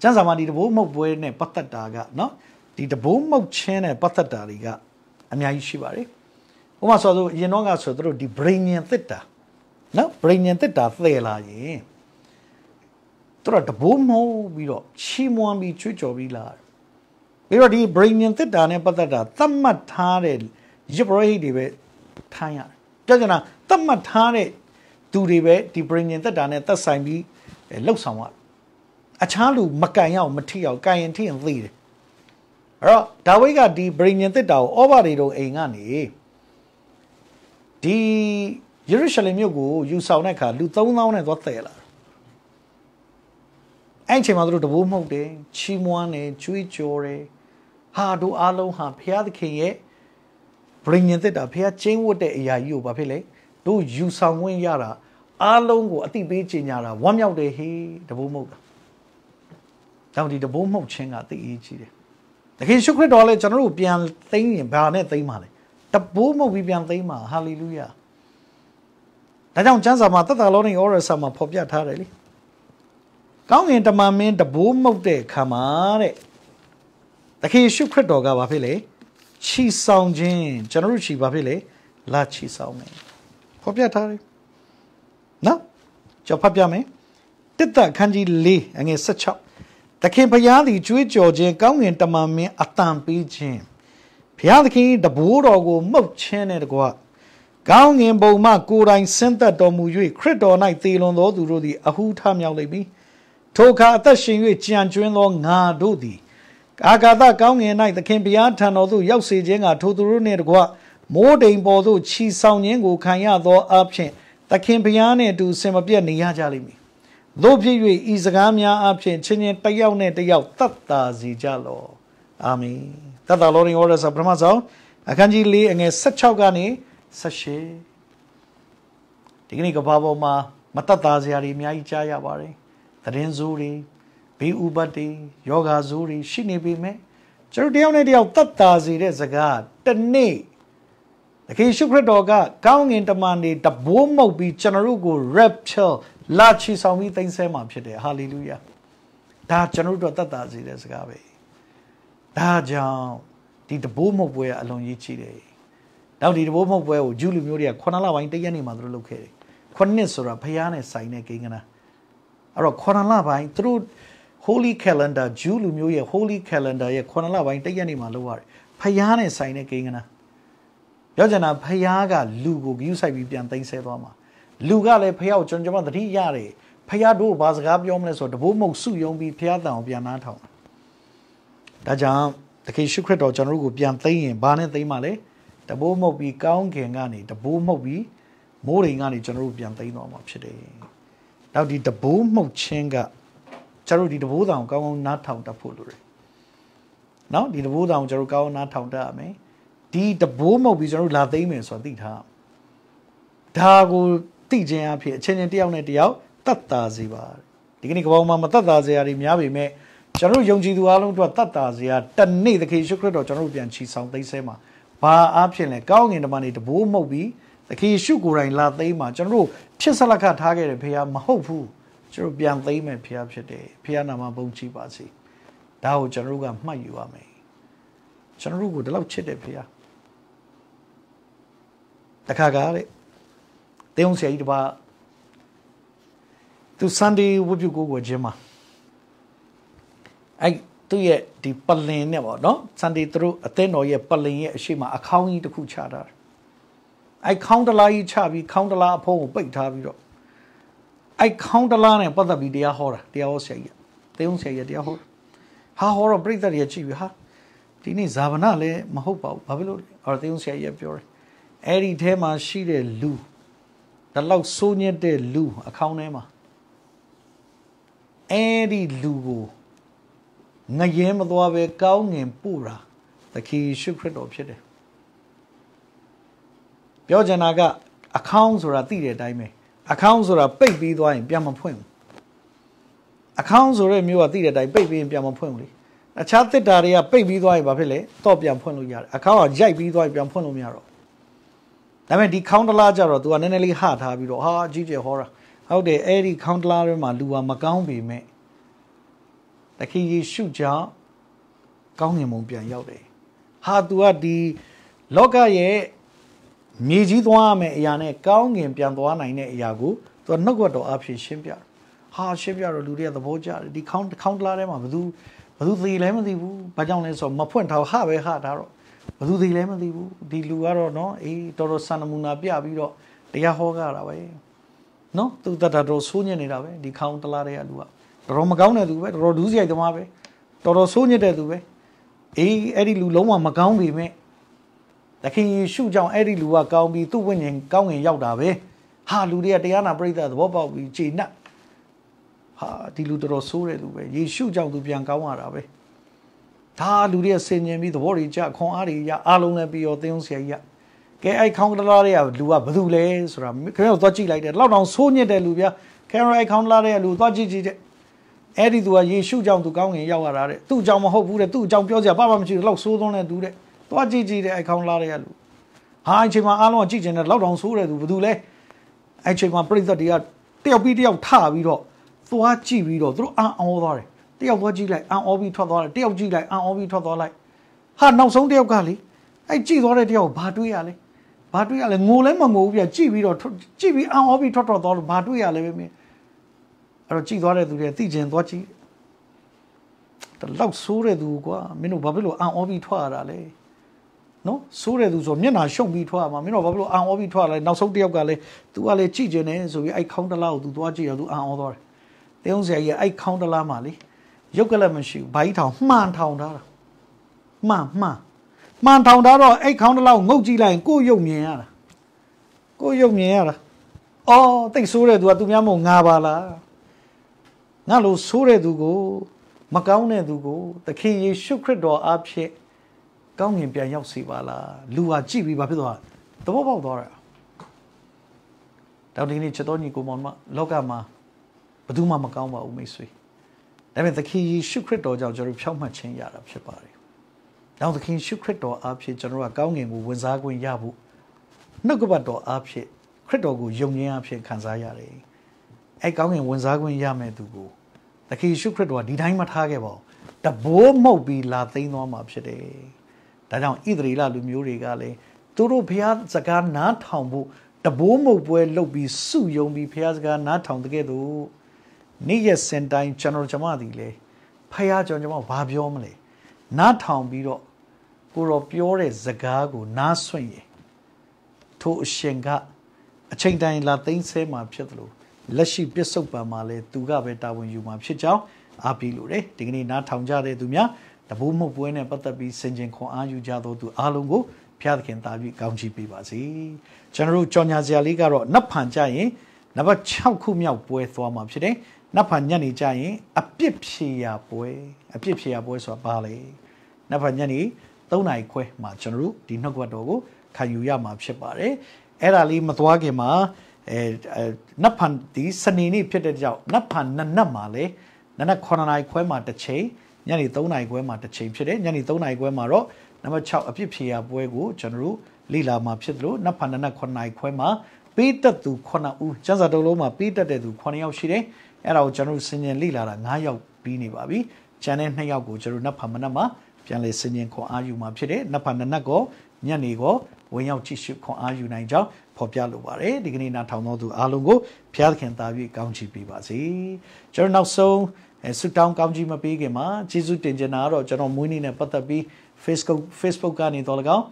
[SPEAKER 1] ကျန်းစာမှာဒီတဘိုးမှုတ်ပွဲနဲ့ပတ်သက်တာကเนาะဒီတဘိုးမှုတ်ချင်းနဲ့ပတ်သက်တာတွေကအများကြီးရှိပါတယ်ဥပမာဆိုတော့ရင်တော့ကဆိုတို့ဒီ brain ဉဏ်သစ်တာเนาะ brain ဉဏ်သစ်တာသဲလာရင်တို့တော့တဘိုးမှုတ်ပြီးတော့ချီးမွမ်းပြီးချွေးကြော်ပြီးလာပြီးတော့ဒီ brain ဉဏ်သစ်တာနဲ့ပတ်သက်တာသတ်မှတ်ထားတဲ့ရစ်ပရိုဟိတ်တွေပဲထားရတယ်ကြောက်ကြနာသတ်မှတ်ထားတဲ့သူတွေပဲဒီ brain ရင်သက်တာနဲ့သက်ဆိုင်ပြီးလှုပ်ဆောင်ရအခြားလူမကန်ရအောင်မထိအောင်ကန်ရင်ထိရင်သိတယ်အဲ့တော့ဒါဝိဒ်ကဒီ brain ရင်သက်တာကိုဩဘာတွေတို့အိမ်ကနေဒီယေရုရှလင်မြို့ကိုယူဆောင်တဲ့အခါလူ3000နဲ့သွားတည်လာအဲ့အချိန်မှာသူတို့တဘိုးမှုတ်တယ်ချီးမွမ်းတယ်ကြွေးကြော်တယ်ဟာတို့အားလုံးဟာဘုရားသခင်ရဲ့ brain ရင်သက်တာဘုရားကျင်းဝတ်တဲ့အရာကြီးကိုဘာဖြစ်လဲတို့ယူဆောင်ခွင့်ရတာအားလုံးကိုအတိပေးကြီးညာတာဝမ်းမြောက်တယ်ဟေးတဘိုးမဟုတ်တာတောင်ဒီတဘိုးမဟုတ်ခြင်းကသိအေးကြီးတယ်တခင်ရှုခရစ်တော်လည်းကျွန်တော်တို့ပြန်သိမ့်ရင်ဘာနဲ့သိမ့်မှာလဲတဘိုးမဟုတ်ပြီးပြန်သိမ့်မှာဟာလေလုယာဒါကြောင့်ကျမ်းစာမှာတသက်လုံးနေဩရစာမှာဖော်ပြထားတယ်လေကောင်းငင်တမန်မင်းတဘိုးမဟုတ်တဲ့ခါမှာတဲ့တခင်ရှုခရစ်တော်ကဘာဖြစ်လဲချီဆောင်ခြင်းကျွန်တော်တို့ချီဘာဖြစ်လဲလာချီဆောင်တယ်ဖော်ပြထားတယ်နော်ကြော်ဖတ်ပြမယ်တစ်သက်ခန်းကြီး၄အငယ်၁၆သခင်ဖျားသည်ကြွေးကြော်ခြင်းကောင်းငင်တမန်မင်းအတန်ပေးခြင်းဖျားသခင်တဘိုးတော်ကို မှုတ်ခြင်းနဲ့တကွကောင်းငင်ဘုံမှကိုယ်တိုင်ဆင်းသက်တော်မူ၍ခရစ်တော်၌သေလွန်သောသူတို့သည်အဟုထမြောက်လိမ့်မည်ထိုအခါအသက်ရှင်၍ကြံကျွင်းသောငါတို့သည်အာဂါသကောင်းငင်၌သခင်ဘုရားထံတော်သို့ရောက်စေခြင်းကထိုသူတို့နှင့်တကွမိုးတိမ်ပေါ်သို့ခြီဆောင်ခြင်းကိုခံရသောအဖြစ်သခင်ဘုရားနှင့်အတူဆင်မပြတ်နေရကြလိမ့်မည်။သို့ဖြစ်၍ဤစကားများအဖြစ်ချင်းချင်းတစ်ယောက်နဲ့တစ်ယောက်တတ်တာစီကြလော့။အာမင်။တတ်တာလောရင်ဟောရစပထမဆုံးအခန်းကြီး၄အငယ်16ကနေ18ဒီကနေ့ကဘာပေါ်မှာမတတ်တာစရာတွေအများကြီးကြားရပါတယ်။သတင်းစိုးတွေဘေးဥပတ်တွေယောဂါစိုးတွေရှိနေပေမဲ့ကျွန်တော်တယောက်နဲ့တယောက်တတ်တာစီတဲ့စကားတစ်နေ့သခင်ယေရှုခရစ်တော်ကကောင်းငင်တမန်တွေတဘိုးမှုတ်ပြီးကျွန်တော်တို့ကို rapture လာချီဆောင်ပြီးသိမ်းဆဲမှာဖြစ်တယ် hallelujah ဒါကျွန်တော်တို့တတ်တာစီတဲ့စကားပဲဒါကြောင့်ဒီတဘိုးမှုတ်ပွဲအလွန်ကြီးကြီးတယ်နောက်ဒီတဘိုးမှုတ်ပွဲကိုဂျူးလူမျိုးတွေက9လပိုင်းတရက်နေမှာသူတို့လုပ်ခဲ့တယ်9နှစ်ဆိုတာဖျားနဲ့ဆိုင်တဲ့ကိန်းကနာအဲ့တော့9လပိုင်းသူတို့ holy calendar ဂျူးလူမျိုးရဲ့ holy calendar ရဲ့9လပိုင်းတရက်နေမှာလုပ်ရတယ်ဖျားနဲ့ဆိုင်တဲ့ကိန်းကနာပြောချင်တာဖះကလူကိုဂရုစိုက်ပြီးပြန်သိမ်းဆဲသွားမှာလူကလည်းဖះကိုကျွန်တော်သတိရတယ်ဖះတို့ဘာစကားပြောမလဲဆိုတော့တဘိုးမုတ်စုယုံပြီးဖះတန်ကိုပြန်နားထောင်ဒါကြောင့်တခေရှိခရစ်တော်ကျွန်တော်တို့ကိုပြန်သိမ်းရင်ဘာနဲ့သိမ်းမှာလဲတဘိုးမုတ်ပြီးကောင်းခင်ကနေတဘိုးမုတ်ပြီးမိုးရိမ်ကနေကျွန်တော်တို့ပြန်သိမ်းသွားမှာဖြစ်တယ်နောက်ဒီတဘိုးမှုတ်ချင်းက ကျွန်တော်ဒီတဘိုးတောင် ကောင်းကောင်းနားထောင်တတ်ဖို့လိုတယ်။နော်ဒီတဘိုးတောင်ကျွန်တော်ကောင်းကောင်းနားထောင်တတ်ရမယ်။ဒီတဘိုးမဟုတ်ပြီးကျွန်တော်တို့လာသိမ့်မယ်ဆိုတာသိထားဒါကိုသိခြင်းအဖြစ်အချင်းချင်းတယောက်နဲ့တယောက် တတ်တာစီပါဒီကနေ့ကပောင်းမှာမတတ်တာစရာတွေများပေမဲ့ကျွန်တော်တို့ယုံကြည်သူအားလုံးတို့တတ်တာစရာတနေ့သခင်ယေရှုခရစ်တော်ကျွန်တော်တို့ပြန်ချီဆောင်သိမ်းဆဲမှာဘာအားဖြင့်လဲကောင်းငင်တမန်တွေတဘိုးမဟုတ်ပြီးသခင်ယေရှုကိုယ်တိုင်လာသိမ်းမှာကျွန်တော်တို့ဖြစ်ဆက်လက်ခထားခဲ့တယ်ဖေဟာမဟုတ်ဘူးကျွန်တော်ပြန်သိမ်းမယ်ဖေဟာဖြစ်တယ်ဖေဟာနာမဘုန်းကြီးပါစေဒါကိုကျွန်တော်တို့ကမှတ်ယူရမယ်ကျွန်တော်တို့ကိုဒီလောက်ချစ်တယ်ဖေဟာတခါကားတဲ့တေုံဆရာကြီးတပါသူ Sunday ဝတ်ပြုကိုကိုခြင်းမှာအဲ့သူ့ရဲ့ဒီပလင်နဲ့ပေါ့နော် Sunday သူတို့အသင်းတော်ရဲ့ပလင်ရဲ့အရှိမအခေါင်းကြီးတစ်ခုချတာအဲ့ခေါင်းတလားကြီးချပြီးခေါင်းတလားအဖုံးကိုပိတ်ထားပြီးတော့အဲ့ခေါင်းတလားနဲ့ပတ်သက်ပြီးတရားဟောတာတရားဟောဆရာကြီးတေုံဆရာကြီးတရားဟောဟာဟောတော့ပြိဿတွေကြည့်ပြီးဟာဒီနေ့ဇာဗနာလည်းမဟုတ်ပါဘူးဘာဖြစ်လို့လဲအော်တေုံဆရာကြီးပြောတယ်အဲ့ဒီထဲမှာရှိတဲ့လူဒါလောက်ဆိုးညက်တဲ့လူအခေါင်းထဲမှာအဲ့ဒီလူကိုငရဲမသွားပဲကောင်းငင်ပို့တာသခင်ယေရှုခရစ်တော်ဖြစ်တယ်ပြောချင်တာက အခေါင်းဆိုတာသိတဲ့အတိုင်းပဲအခေါင်းဆိုတာပိတ်ပြီးသွားရင်ပြန်မဖွင့်ဘူးအခေါင်းဆိုတဲ့မျိုးကသိတဲ့အတိုင်းပိတ်ပြီးရင်ပြန်မဖွင့်ဘူးလေအခြားသစ်တာတွေကပိတ်ပြီးသွားရင်ဘာဖြစ်လဲတော့ပြန်ဖွင့်လို့ရတယ်အခေါင်းကရိုက်ပြီးသွားရင်ပြန်ဖွင့်လို့မရတော့ဒါပေမဲ့ဒီခေါင်းတလားကြတော့ तू ကနည်းနည်းလေးဟထားပြီးတော့ဟာကြီးကျယ်ဟောတာဟုတ်တယ်အဲ့ဒီခေါင်းတလားထဲမှာလူကမကောင်းပေမဲ့တခင်ယေရှုကြောင့်ကောင်းငင်မုံပြန်ရောက်တယ်ဟာ तू ကဒီလောကရဲ့မြေကြီးသွားရမယ့်အရာနဲ့ကောင်းငင်ပြန်သွားနိုင်တဲ့အရာကို तू နှုတ်ကတော်အဖြစ်ရှင်းပြဟာရှင်းပြတော့လူတွေကသဘောကျတယ်ဒီခေါင်းခေါင်းတလားထဲမှာဘယ်သူဘယ်သူသေလဲမသိဘူးဘာကြောင့်လဲဆိုတော့မဖွင့်ထားဟပဲဟထားတော့ဘသူသေးလဲမသိဘူးဒီလူကတော့เนาะအေးတော်တော်စံနမူနာပြပြီးတော့တရားဟောကြတာပဲเนาะသူတတ်တာတော်ဆိုးညစ်နေတာပဲဒီခေါင်းတလားတဲ့လူကတော်တော်မကောင်းတဲ့သူပဲတော်တော်ဒူးစရိုက်သမားပဲတော်တော်ဆိုးညစ်တဲ့သူပဲအေးအဲ့ဒီလူလုံးဝမကောင်းပေမဲ့သခင်ယေရှုကြောင့်အဲ့ဒီလူကကောင်းပြီးသူ့ဝိညာဉ်ကောင်းငင်ရောက်တာပဲဟာလူတွေကတရားနာပရိသတ်သဘောပေါက်ပြီးခြေနှက်ဟာဒီလူတော်တော်ဆိုးတဲ့လူပဲယေရှုကြောင့်သူပြန်ကောင်းရတာပဲဒါလူတွေကဆင်ញင်ပြီးသဘောတွေကြခွန်အားတွေရအားလုံးလည်းပြီးရောတင်းုံဆရာကြီးကကဲအဲ့ခေါင်းတလားတွေကလူကဘသူလဲဆိုတာခင်ဗျားတို့သွားကြည့်လိုက်တယ်လောက်တောင်ဆိုးညစ်တဲ့လူပြခင်ဗျားအဲ့ခေါင်းတလားတွေကလူသွားကြည့်ကြည့်တဲ့အဲ့ဒီသူကယေရှုကြောင့်သူကောင်းငင်ရောက်လာတာတဲ့သူ့ကြောင့်မဟုတ်ဘူးတဲ့သူ့ကြောင့်ပြောစရာဘာမှမရှိဘူးလောက်ဆိုးသွန်းတဲ့သူတဲ့သွားကြည့်ကြည့်တဲ့အဲ့ခေါင်းတလားတွေကလူဟာအချိန်မှာအားလုံးကကြည့်ကျင်တဲ့လောက်တောင်ဆိုးတဲ့သူဘသူလဲအဲ့ချိန်မှာပြိဿတွေကတယောက်ပြီးတယောက်ထပြီးတော့သွားကြည့်ပြီးတော့သူတို့အာအောသွားတယ်တယောက်သွားကြည့်လိုက်အန်အော်ပြီးထွက်သွားတယ်တယောက်ကြည့်လိုက်အန်အော်ပြီးထွက်သွားလိုက်ဟာနောက်ဆုံးတယောက်ကလေအဲ့ကြည့်သွားတဲ့တယောက်ဘာတွေးရလဲဘာတွေးရလဲငိုလဲမငိုဘူးပြကြည့်ပြီးတော့ကြည့်ပြီးအန်အော်ပြီးထွက်ထွက်သွားလို့ဘာတွေးရလဲပဲမင်းအဲ့တော့ကြည့်သွားတဲ့သူတွေသိကျင်သွားကြည့်တလောက်ဆိုးတဲ့သူကွာမင်းတို့ဘာဖြစ်လို့အန်အော်ပြီးထွက်ရတာလဲနော်ဆိုးတဲ့သူဆိုမျက်နှာရှုပ်ပြီးထွက်ရမှာမင်းတို့ဘာဖြစ်လို့အန်အော်ပြီးထွက်ရလဲနောက်ဆုံးတယောက်ကလည်း तू ကလည်းကြည့်ကျင်နေဆိုပြီးအဲ့ခေါင်းတလားကို तू သွားကြည့်ရ तू အန်အော်သွားတယ်တေုံဆရာကြီးအဲ့ခေါင်းတလားမှာလေရုပ်ကလည်းမရှိဘူးဘာကြီးထောင်မှန်ထောင်ထားတာမှန်မှန်မှန်ထောင်ထားတော့အဲ့ခေါင်းတစ်လောက်ငုတ်ကြည့်လိုက်ရင် ကိုယ်ရုပ်မြင်ရတာကိုယ်ရုပ်မြင်ရတာအော်တိတ်ဆိုးတဲ့သူကသူများမို့ငါပါလားငါလို့ဆိုးတဲ့သူကို မကောင်းတဲ့သူကိုသခင်ယေရှုခရစ်တော်အားဖြင့်ကောင်းငင်ပြန်ရောက်စေပါလားလူဟာကြည့်ပြီးဘာဖြစ်သွားသဘောပေါက်သွားတာတောင်ဒီနေ့ချက်တော်ညီကိုမောင်မလောကမှာဘယ်သူမှမကောင်းပါဘူးမိတ်ဆွေဒါပေမဲ့သခင်ယေရှုခရစ်တော်ကြောင့်ကျွန်တော်ဖြောက်မှတ်ခြင်းရတာဖြစ်ပါတယ်။နောက်သခင်ယေရှုခရစ်တော်အားဖြင့်ကျွန်တော်ကကောင်းငင်ကိုဝင်စားခွင့်ရဖို့နှုတ်ကပတ်တော်အားဖြင့်ခရစ်တော်ကိုယုံကြည်အားဖြင့်ခံစားရတယ်။အဲကောင်းငင်ဝင်စားခွင့်ရမယ့်သူကိုသခင်ယေရှုခရစ်တော်ကဒီတိုင်းမထားခဲ့ပါဘူး။တဘိုးမှုတ်ပြီးလာသိမ်းသွားမှာဖြစ်တယ်။ဒါကြောင့်ဣသရေလလူမျိုးတွေကလည်းသူတို့ဘုရားစကားနားထောင်ဖို့တဘိုးမှုတ်ပွဲလုပ်ပြီးစုယုံပြီးဘုရားစကားနားထောင်တဲ့ကဲ့သို့နေ့ရက်စင်တိုင်းကျွန်တော်ကျွန်မဒီလေဖះကျွန်တော်ကျွန်မဘာပြောမလဲနားထောင်ပြီးတော့ကိုရောပြောတဲ့စကားကိုနားဆွင့်ရင်ထိုအရှင်ကအချိန်တိုင်းလာသိမ့်ဆဲမှာဖြစ်တယ်လို့လက်ရှိပြစ္ဆုတ်ပံမှာလဲသူကပဲတာဝန်ယူမှာဖြစ်ကြောင်းအားပေးလို့တယ်ဒီကနေ့နားထောင်ကြတဲ့သူများတဘိုးမှုပွဲနဲ့ပတ်သက်ပြီးစင်ကြင်ခွန်အားယူကြသောသူအားလုံးကိုဖျားသခင်တာပြီးကောင်းချီးပေးပါစေကျွန်တော်တို့ကြော်ညာစရာလေးကတော့နတ်ဖန်ကြရင်နံပါတ်6ခုမြောက်ပွဲသွားမှာဖြစ်တယ်နတ်ဖာညက်နေကြရင်အပြစ်ဖြေရာပွဲအပြစ်ဖြေရာပွဲဆိုတာဘာလဲနတ်ဖာညက်နေ3နိုင်ခွဲမှာကျွန်တော်တို့ဒီနှုတ်ကပတ်တော်ကိုခံယူရမှာဖြစ်ပါတယ်အဲ့ဒါလေးမသွားခင်မှာအဲနတ်ဖန်ဒီစနေနေ့ဖြစ်တဲ့ကြောင့်နတ်ဖန်နတ်နတ်မှာလေနနက်9နိုင်ခွဲမှာတစ်ချိန်ညနေ3နိုင်ခွဲမှာတစ်ချိန်ဖြစ်တယ်ညနေ3နိုင်ခွဲမှာတော့နံပါတ်6အပြစ်ဖြေရာပွဲကိုကျွန်တော်တို့လေ့လာမှာဖြစ်တယ်လို့နတ်ဖန်နတ်9နိုင်ခွဲမှာပေးတတ်သူ9ဦးစံစာတုံးလုံးမှာပေးတတ်တဲ့သူ9ယောက်ရှိတယ်။အဲ့ဒါကိုကျွန်တော်စင်ញင်လေ့လာတာ9ယောက်ပြီးနေပါပြီကျန်တဲ့2ယောက်ကိုကျွန်တော်နက်ဖာမနက်မှာပြန်လေစင်ញင်ခွန်အားယူမှာဖြစ်တယ်နက်ဖာနနက်ကိုညနေကိုဝင်ရောက်ကြည့်ရှုခွန်အားယူနိုင်ကြောင်းဖော်ပြလိုပါတယ်ဒီကနေ့နားထောင်သောသူအားလုံးကိုဘုရားသခင်တာ၍ကောင်းချီးပေးပါစေကျွန်တော်နောက်ဆုံးဆုတောင်းကောင်းချီးမပေးခင်မှာယေရှုတင်ကျင်တာကတော့ကျွန်တော်မွေးနေ့နဲ့ပတ်သက်ပြီး Facebook Facebook ကနေတော့လကောင်း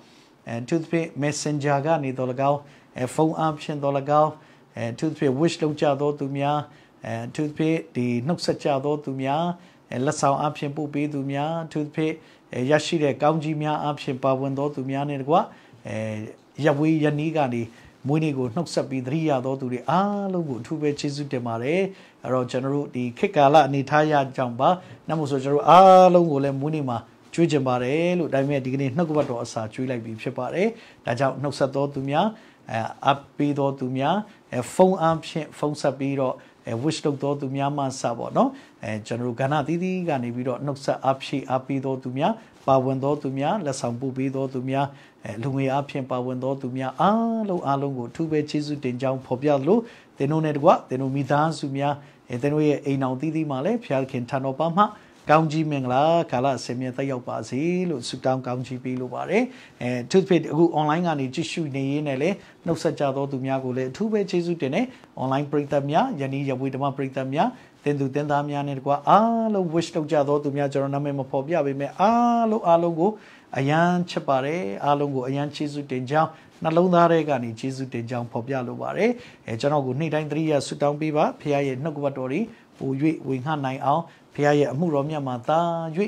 [SPEAKER 1] အဲ toothpick messenger ကနေတော့လကောင်းအဲဖုန်းအပ်ဖြင့်တော့လကောင်းအဲ toothpick wish လုပ်ကြသောသူများအဲ toothpick ဒီနှုတ်ဆက်ကြသောသူများလက်ဆောင်အဖြစ်ပို့ပေးသူများ toothpick ရရှိတဲ့ကောင်းကြီးများအဖြစ်ပါဝင်သောသူများနဲ့တကွအဲရဝေးရနီးကနေမွေးနေ့ကိုနှုတ်ဆက်ပြီးသတိရသောသူတွေအားလုံးကိုအထူးပဲကျေးဇူးတင်ပါတယ်အဲ့တော့ကျွန်တော်တို့ဒီခေတ်ကာလအနေထားရကြောင့်ပါနောက်မို့ဆိုကျွန်တော်တို့အားလုံးကိုလည်းမွေးနေ့မှာကျွေးကျင်ပါတယ်လို့ဒါပေမဲ့ဒီကနေ့နှုတ်ကပတ်တော်အစာကျွေးလိုက်ပြီးဖြစ်ပါတယ်ဒါကြောင့်နှုတ်ဆက်သောသူများအပ်ပေးသောသူများဖုန်းအဖြစ်ဖုန်းဆက်ပြီးတော့အဲ wish လုပ်တော်သူများမှစပေါ့နော်အဲကျွန်တော်တို့ကဏ္ဍသီးသီးကနေပြီးတော့နှုတ်ဆက်အားဖြည့်အားပေးတော်သူများပါဝင်တော်သူများလက်ဆောင်ပို့ပေးတော်သူများအဲလူငွေအဖြစ်ပါဝင်တော်သူများအားလုံးအားလုံးကိုအထူးပဲကျေးဇူးတင်ကြောင်းဖော်ပြလို့သင်တို့နဲ့တကွသင်တို့မိသားစုများအဲသင်တို့ရဲ့အိမ်အောင်သီးသီးမှာလည်းဖျားခင်ထံတော်ပါမှာကောင်းကြီးမင်္ဂလာကာလအစဉ်မြဲသက်ရောက်ပါစေလို့ဆုတောင်းကောင်းကြီးပေးလိုပါတယ်အဲ toothpick အခု online ကနေကြည့်ရှုနေရင်းနဲ့လည်းနှုတ်ဆက်ကြသောသူများကိုလည်းအထူးပဲကျေးဇူးတင်တယ် online ပရိသတ်များယနေ့ရဝေဓမ္မပရိသတ်များတင်သူတင်သားများနဲ့တကွာအားလုံး wish လုပ်ကြသောသူများကျွန်တော်နာမည်မဖော်ပြပေမဲ့အားလုံးအားလုံးကိုအယံချစ်ပါတယ်အားလုံးကိုအယံကျေးဇူးတင်ကြောင်းနှလုံးသားထဲကနေကျေးဇူးတင်ကြောင်းဖော်ပြလိုပါတယ်အဲကျွန်တော်ကိုနေ့တိုင်းသတိရဆုတောင်းပေးပါဖခင်ရဲ့နှုတ်ကပတ်တော်ဤပို၍ဝင်ခနိုင်အောင်ဖခင်ရဲ့အမှုတော်မြတ်မှာသာ၍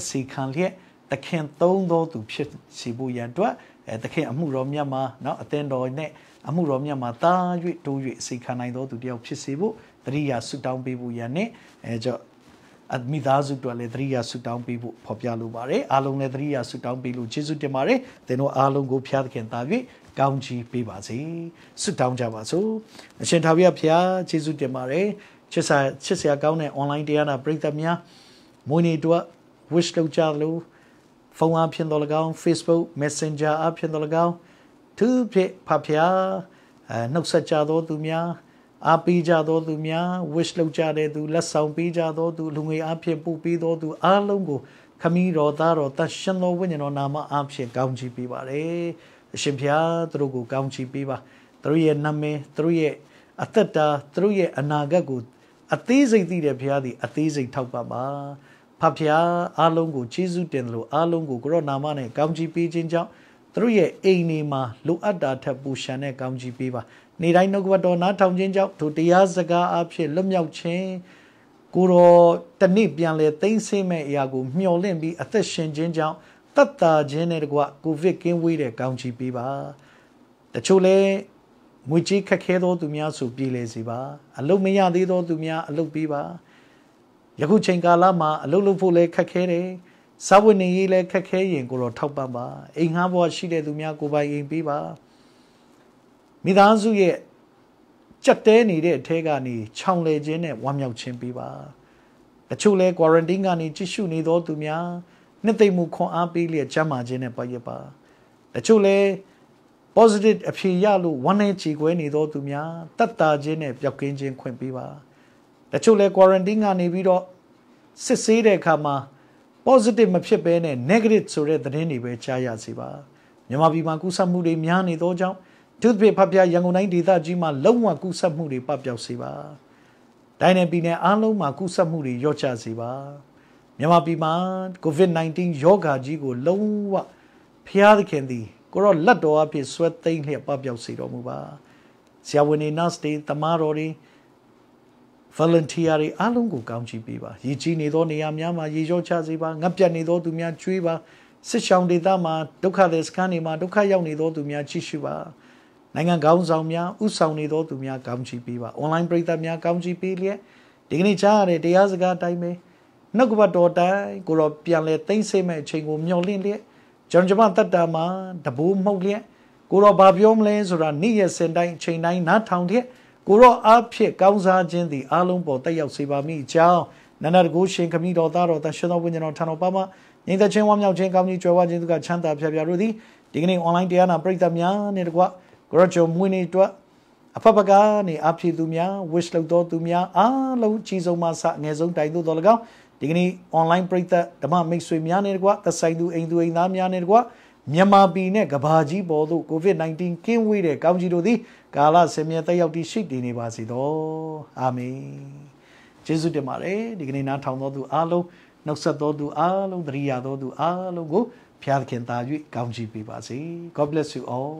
[SPEAKER 1] အစီခံလျက်သခင်သုံးသောသူဖြစ်စီဖို့ရန်အတွက်သခင်အမှုတော်မြတ်မှာเนาะအသင်းတော်နဲ့အမှုတော်မြတ်မှာတာ၍တိုး၍အစီခံနိုင်သောသူတယောက်ဖြစ်စေဖို့တရိယာဆုတောင်းပေးဖို့ရန်နဲ့အဲကြောင့်အမိသားစုတို့လည်းတရိယာဆုတောင်းပေးဖို့ဖော်ပြလိုပါတယ်အားလုံးလည်းတရိယာဆုတောင်းပေးလို့ယေရှုတင်ပါတယ်သင်တို့အားလုံးကိုဖျားသခင်တာ၍ကောင်းချီးပေးပါစေဆုတောင်းကြပါစို့အရှင်ထာဝရဘုရားယေရှုတင်ပါတယ်ချစ်ဆာချစ်ဆရာကောင်းတဲ့ online တရားနာပရိသတ်များမွေးနေ့အတွက် wish လုပ်ကြလို့ဖုန်းအဖြစ်တော်၎င်း Facebook Messenger အဖြစ်တော်၎င်းသူဖြင့်ဖဖျားအဲနှုတ်ဆက်ကြသောသူများ အားပေးကြသောသူများ wish လုပ်ကြတဲ့သူလက်ဆောင်ပေးကြသောသူလူငယ်အဖြစ်ပို့ပေးသောသူအားလုံးကိုခမည်းတော်သားတော်တန်ရှင်သောဝိညာဉ်တော်နာမအဖြစ်ကောင်းချီးပေးပါရစေ။အရှင်ဖျားသူတို့ကိုကောင်းချီးပေးပါ။သူတို့ရဲ့နာမည်သူတို့ရဲ့အသက်တာသူတို့ရဲ့အနာဂတ်ကိုအသေးစိတ်သိတဲ့ဘုရားသည် အသေးစိတ်ထောက်ပံ့ပါဖဖျားအားလုံးကိုကျေးဇူးတင်လို့အားလုံးကိုကိုရောနာမနဲ့ကောင်းချီးပေးခြင်းကြောင့်သူတို့ရဲ့အိမ်နေမှာလိုအပ်တာထက်ပူရှံတဲ့ကောင်းချီးပေးပါ နေတိုင်းနှုတ်ကပတ်တော်နားထောင်ခြင်းကြောင့်သူတရားစကားအဖြစ်လွတ်မြောက်ခြင်းကိုရောတနေ့ပြန်လဲသိမ့်ဆင်းမဲ့အရာကို မျှော်လင့်ပြီးအသက်ရှင်ခြင်းကြောင့်တတ်တာခြင်းနဲ့တကွကိုဗစ်ကင်းဝေးတဲ့ကောင်းချီးပေးပါတချို့လဲငွေကြီးခက်ခဲသောသူများဆိုပြည်လေစေပါအလုတ်မရသေးသောသူများအလုတ်ပေးပါယခုချိန်ကာလမှာအလုတ်လုပ်ဖို့လည်းခက်ခဲတယ်စားဝတ်နေရေးလည်းခက်ခဲရင်ကိုတော့ထောက်ပံ့ပါအိမ်ငှားဘဝရှိတဲ့သူများကိုပိုင်အိမ်ပေးပါမိသားစုရဲ့ကြက်တဲနေတဲ့အထဲကနေခြောင်လေခြင်းနဲ့ဝမ်းမြောက်ခြင်းပေးပါအချို့လဲ quarantine ကနေကြည့်ရှုနေသောသူများနှစ်သိမ့်မှုခွန်အားပေးလျက်ကျန်းမာခြင်းနဲ့ပတ်ရပါအချို့လဲ positive အဖြေရလို့ဝမ်းနည်းချေကွဲနေသောသူများတတ်တာခြင်းနဲ့ပျောက်ကင်းခြင်းခွင့်ပေးပါတချို့လဲ quarantine ကနေပြီးတော့စစ်ဆေးတဲ့အခါမှာ positive မဖြစ်ဘဲနဲ့ negative ဆိုတဲ့သတင်းတွေပဲကြားရစီပါမြန်မာပြည်မှာကူးစက်မှုတွေများနေသောကြောင့် toothpick ဖတ်ပြရန်ကုန်တိုင်းဒေသကြီးမှာလုံးဝကူးစက်မှုတွေပပျောက်စေပါတိုင်းနယ်ပြည်နယ်အားလုံးမှာကူးစက်မှုတွေလျော့ချစေပါမြန်မာပြည်မှာ covid-19 ရောဂါကြီးကိုလုံးဝဖျားသခင်သည်ကိုတော့လက်တော်အဖြစ်ဆွဲသိမ့်လျက်ပပျောက်စေတော်မူပါဆရာဝန်နေနတ်စ်တေတမားတော်တွေ volunteer တွေအားလုံးကိုကောင်းချီးပေးပါရည်ကြီးနေသောနေရာများမှာရေကျော်ချစေပါငတ်ပြတ်နေသောသူများကြွေးပါစစ်ရှောင်ဒေသမှာဒုက္ခသည်စခန်းတွေမှာဒုက္ခရောက်နေသောသူများချီးရှုပါနိုင်ငံကောင်းဆောင်များဥဆောင်နေသောသူများကောင်းချီးပေးပါအွန်လိုင်းပရိသတ်များကောင်းချီးပေးလျက်ဒီကနေ့ကြားရတဲ့တရားစကားတိုင်းပဲနှုတ်ကပတော်တိုင်းကိုတော့ပြန်လဲသိမ့်စိမ့်မဲ့အချိန်ကိုမျှော်လင့်လျက်ကျွန်တော်ကျမတက်တာမှာတဘိုးမှုတ်လျက်ကိုတော့ဘာပြောမလဲဆိုတာနေ့ရက်စင်တိုင်းအချိန်တိုင်းနားထောင်တဲ့ကိုတော့အဖြစ်ကောင်းစားခြင်းသည်အလုံးပေါ်တက်ရောက်စေပါမိအကြောင်းနန္ဒတကူရှင်ခမည်းတော်သားတော်တရှင်တော်ဝိညာဉ်တော်ထံတော်ပါမှာငြိမ်သက်ခြင်းဝမ်းမြောက်ခြင်းကောင်းကြီးကြွယ်ဝခြင်းတို့ကချမ်းသာဖျားဖျားတို့သည်ဒီကနေ့ online တရားနာပရိသတ်များနဲ့တကွကိုရချုံမွေးနေ့အတွက်အဖက်ပကားနေအဖြစ်သူများ wish လုပ်တော်သူများအားလုံးကြီးဆုံးမဆအငယ်ဆုံးတိုင်သို့တော်၎င်းဒီကနေ့ online ပရိသတ်ဓမ္မမိတ်ဆွေများနဲ့တကွသက်ဆိုင်သူအိမ်သူအိမ်သားများနဲ့တကွမြန်မာပြည်နဲ့ကဘာကြီးပေါ်သို့ COVID-19 ကင်းဝေးတဲ့ကောင်းကြီးတို့သည်ကာလဆင်မြဲတက်ရောက်သည့်ရှိတည်နေပါစေတော့အာမင်ယေရှုတင်ပါတယ်ဒီကနေ့နားထောင်တော်သူအားလုံးနှုတ်ဆက်တော်သူအားလုံးတရိယာတော်သူအားလုံးကိုဖျားသခင်သာ၍ကောင်းချီးပေးပါစေ God bless you all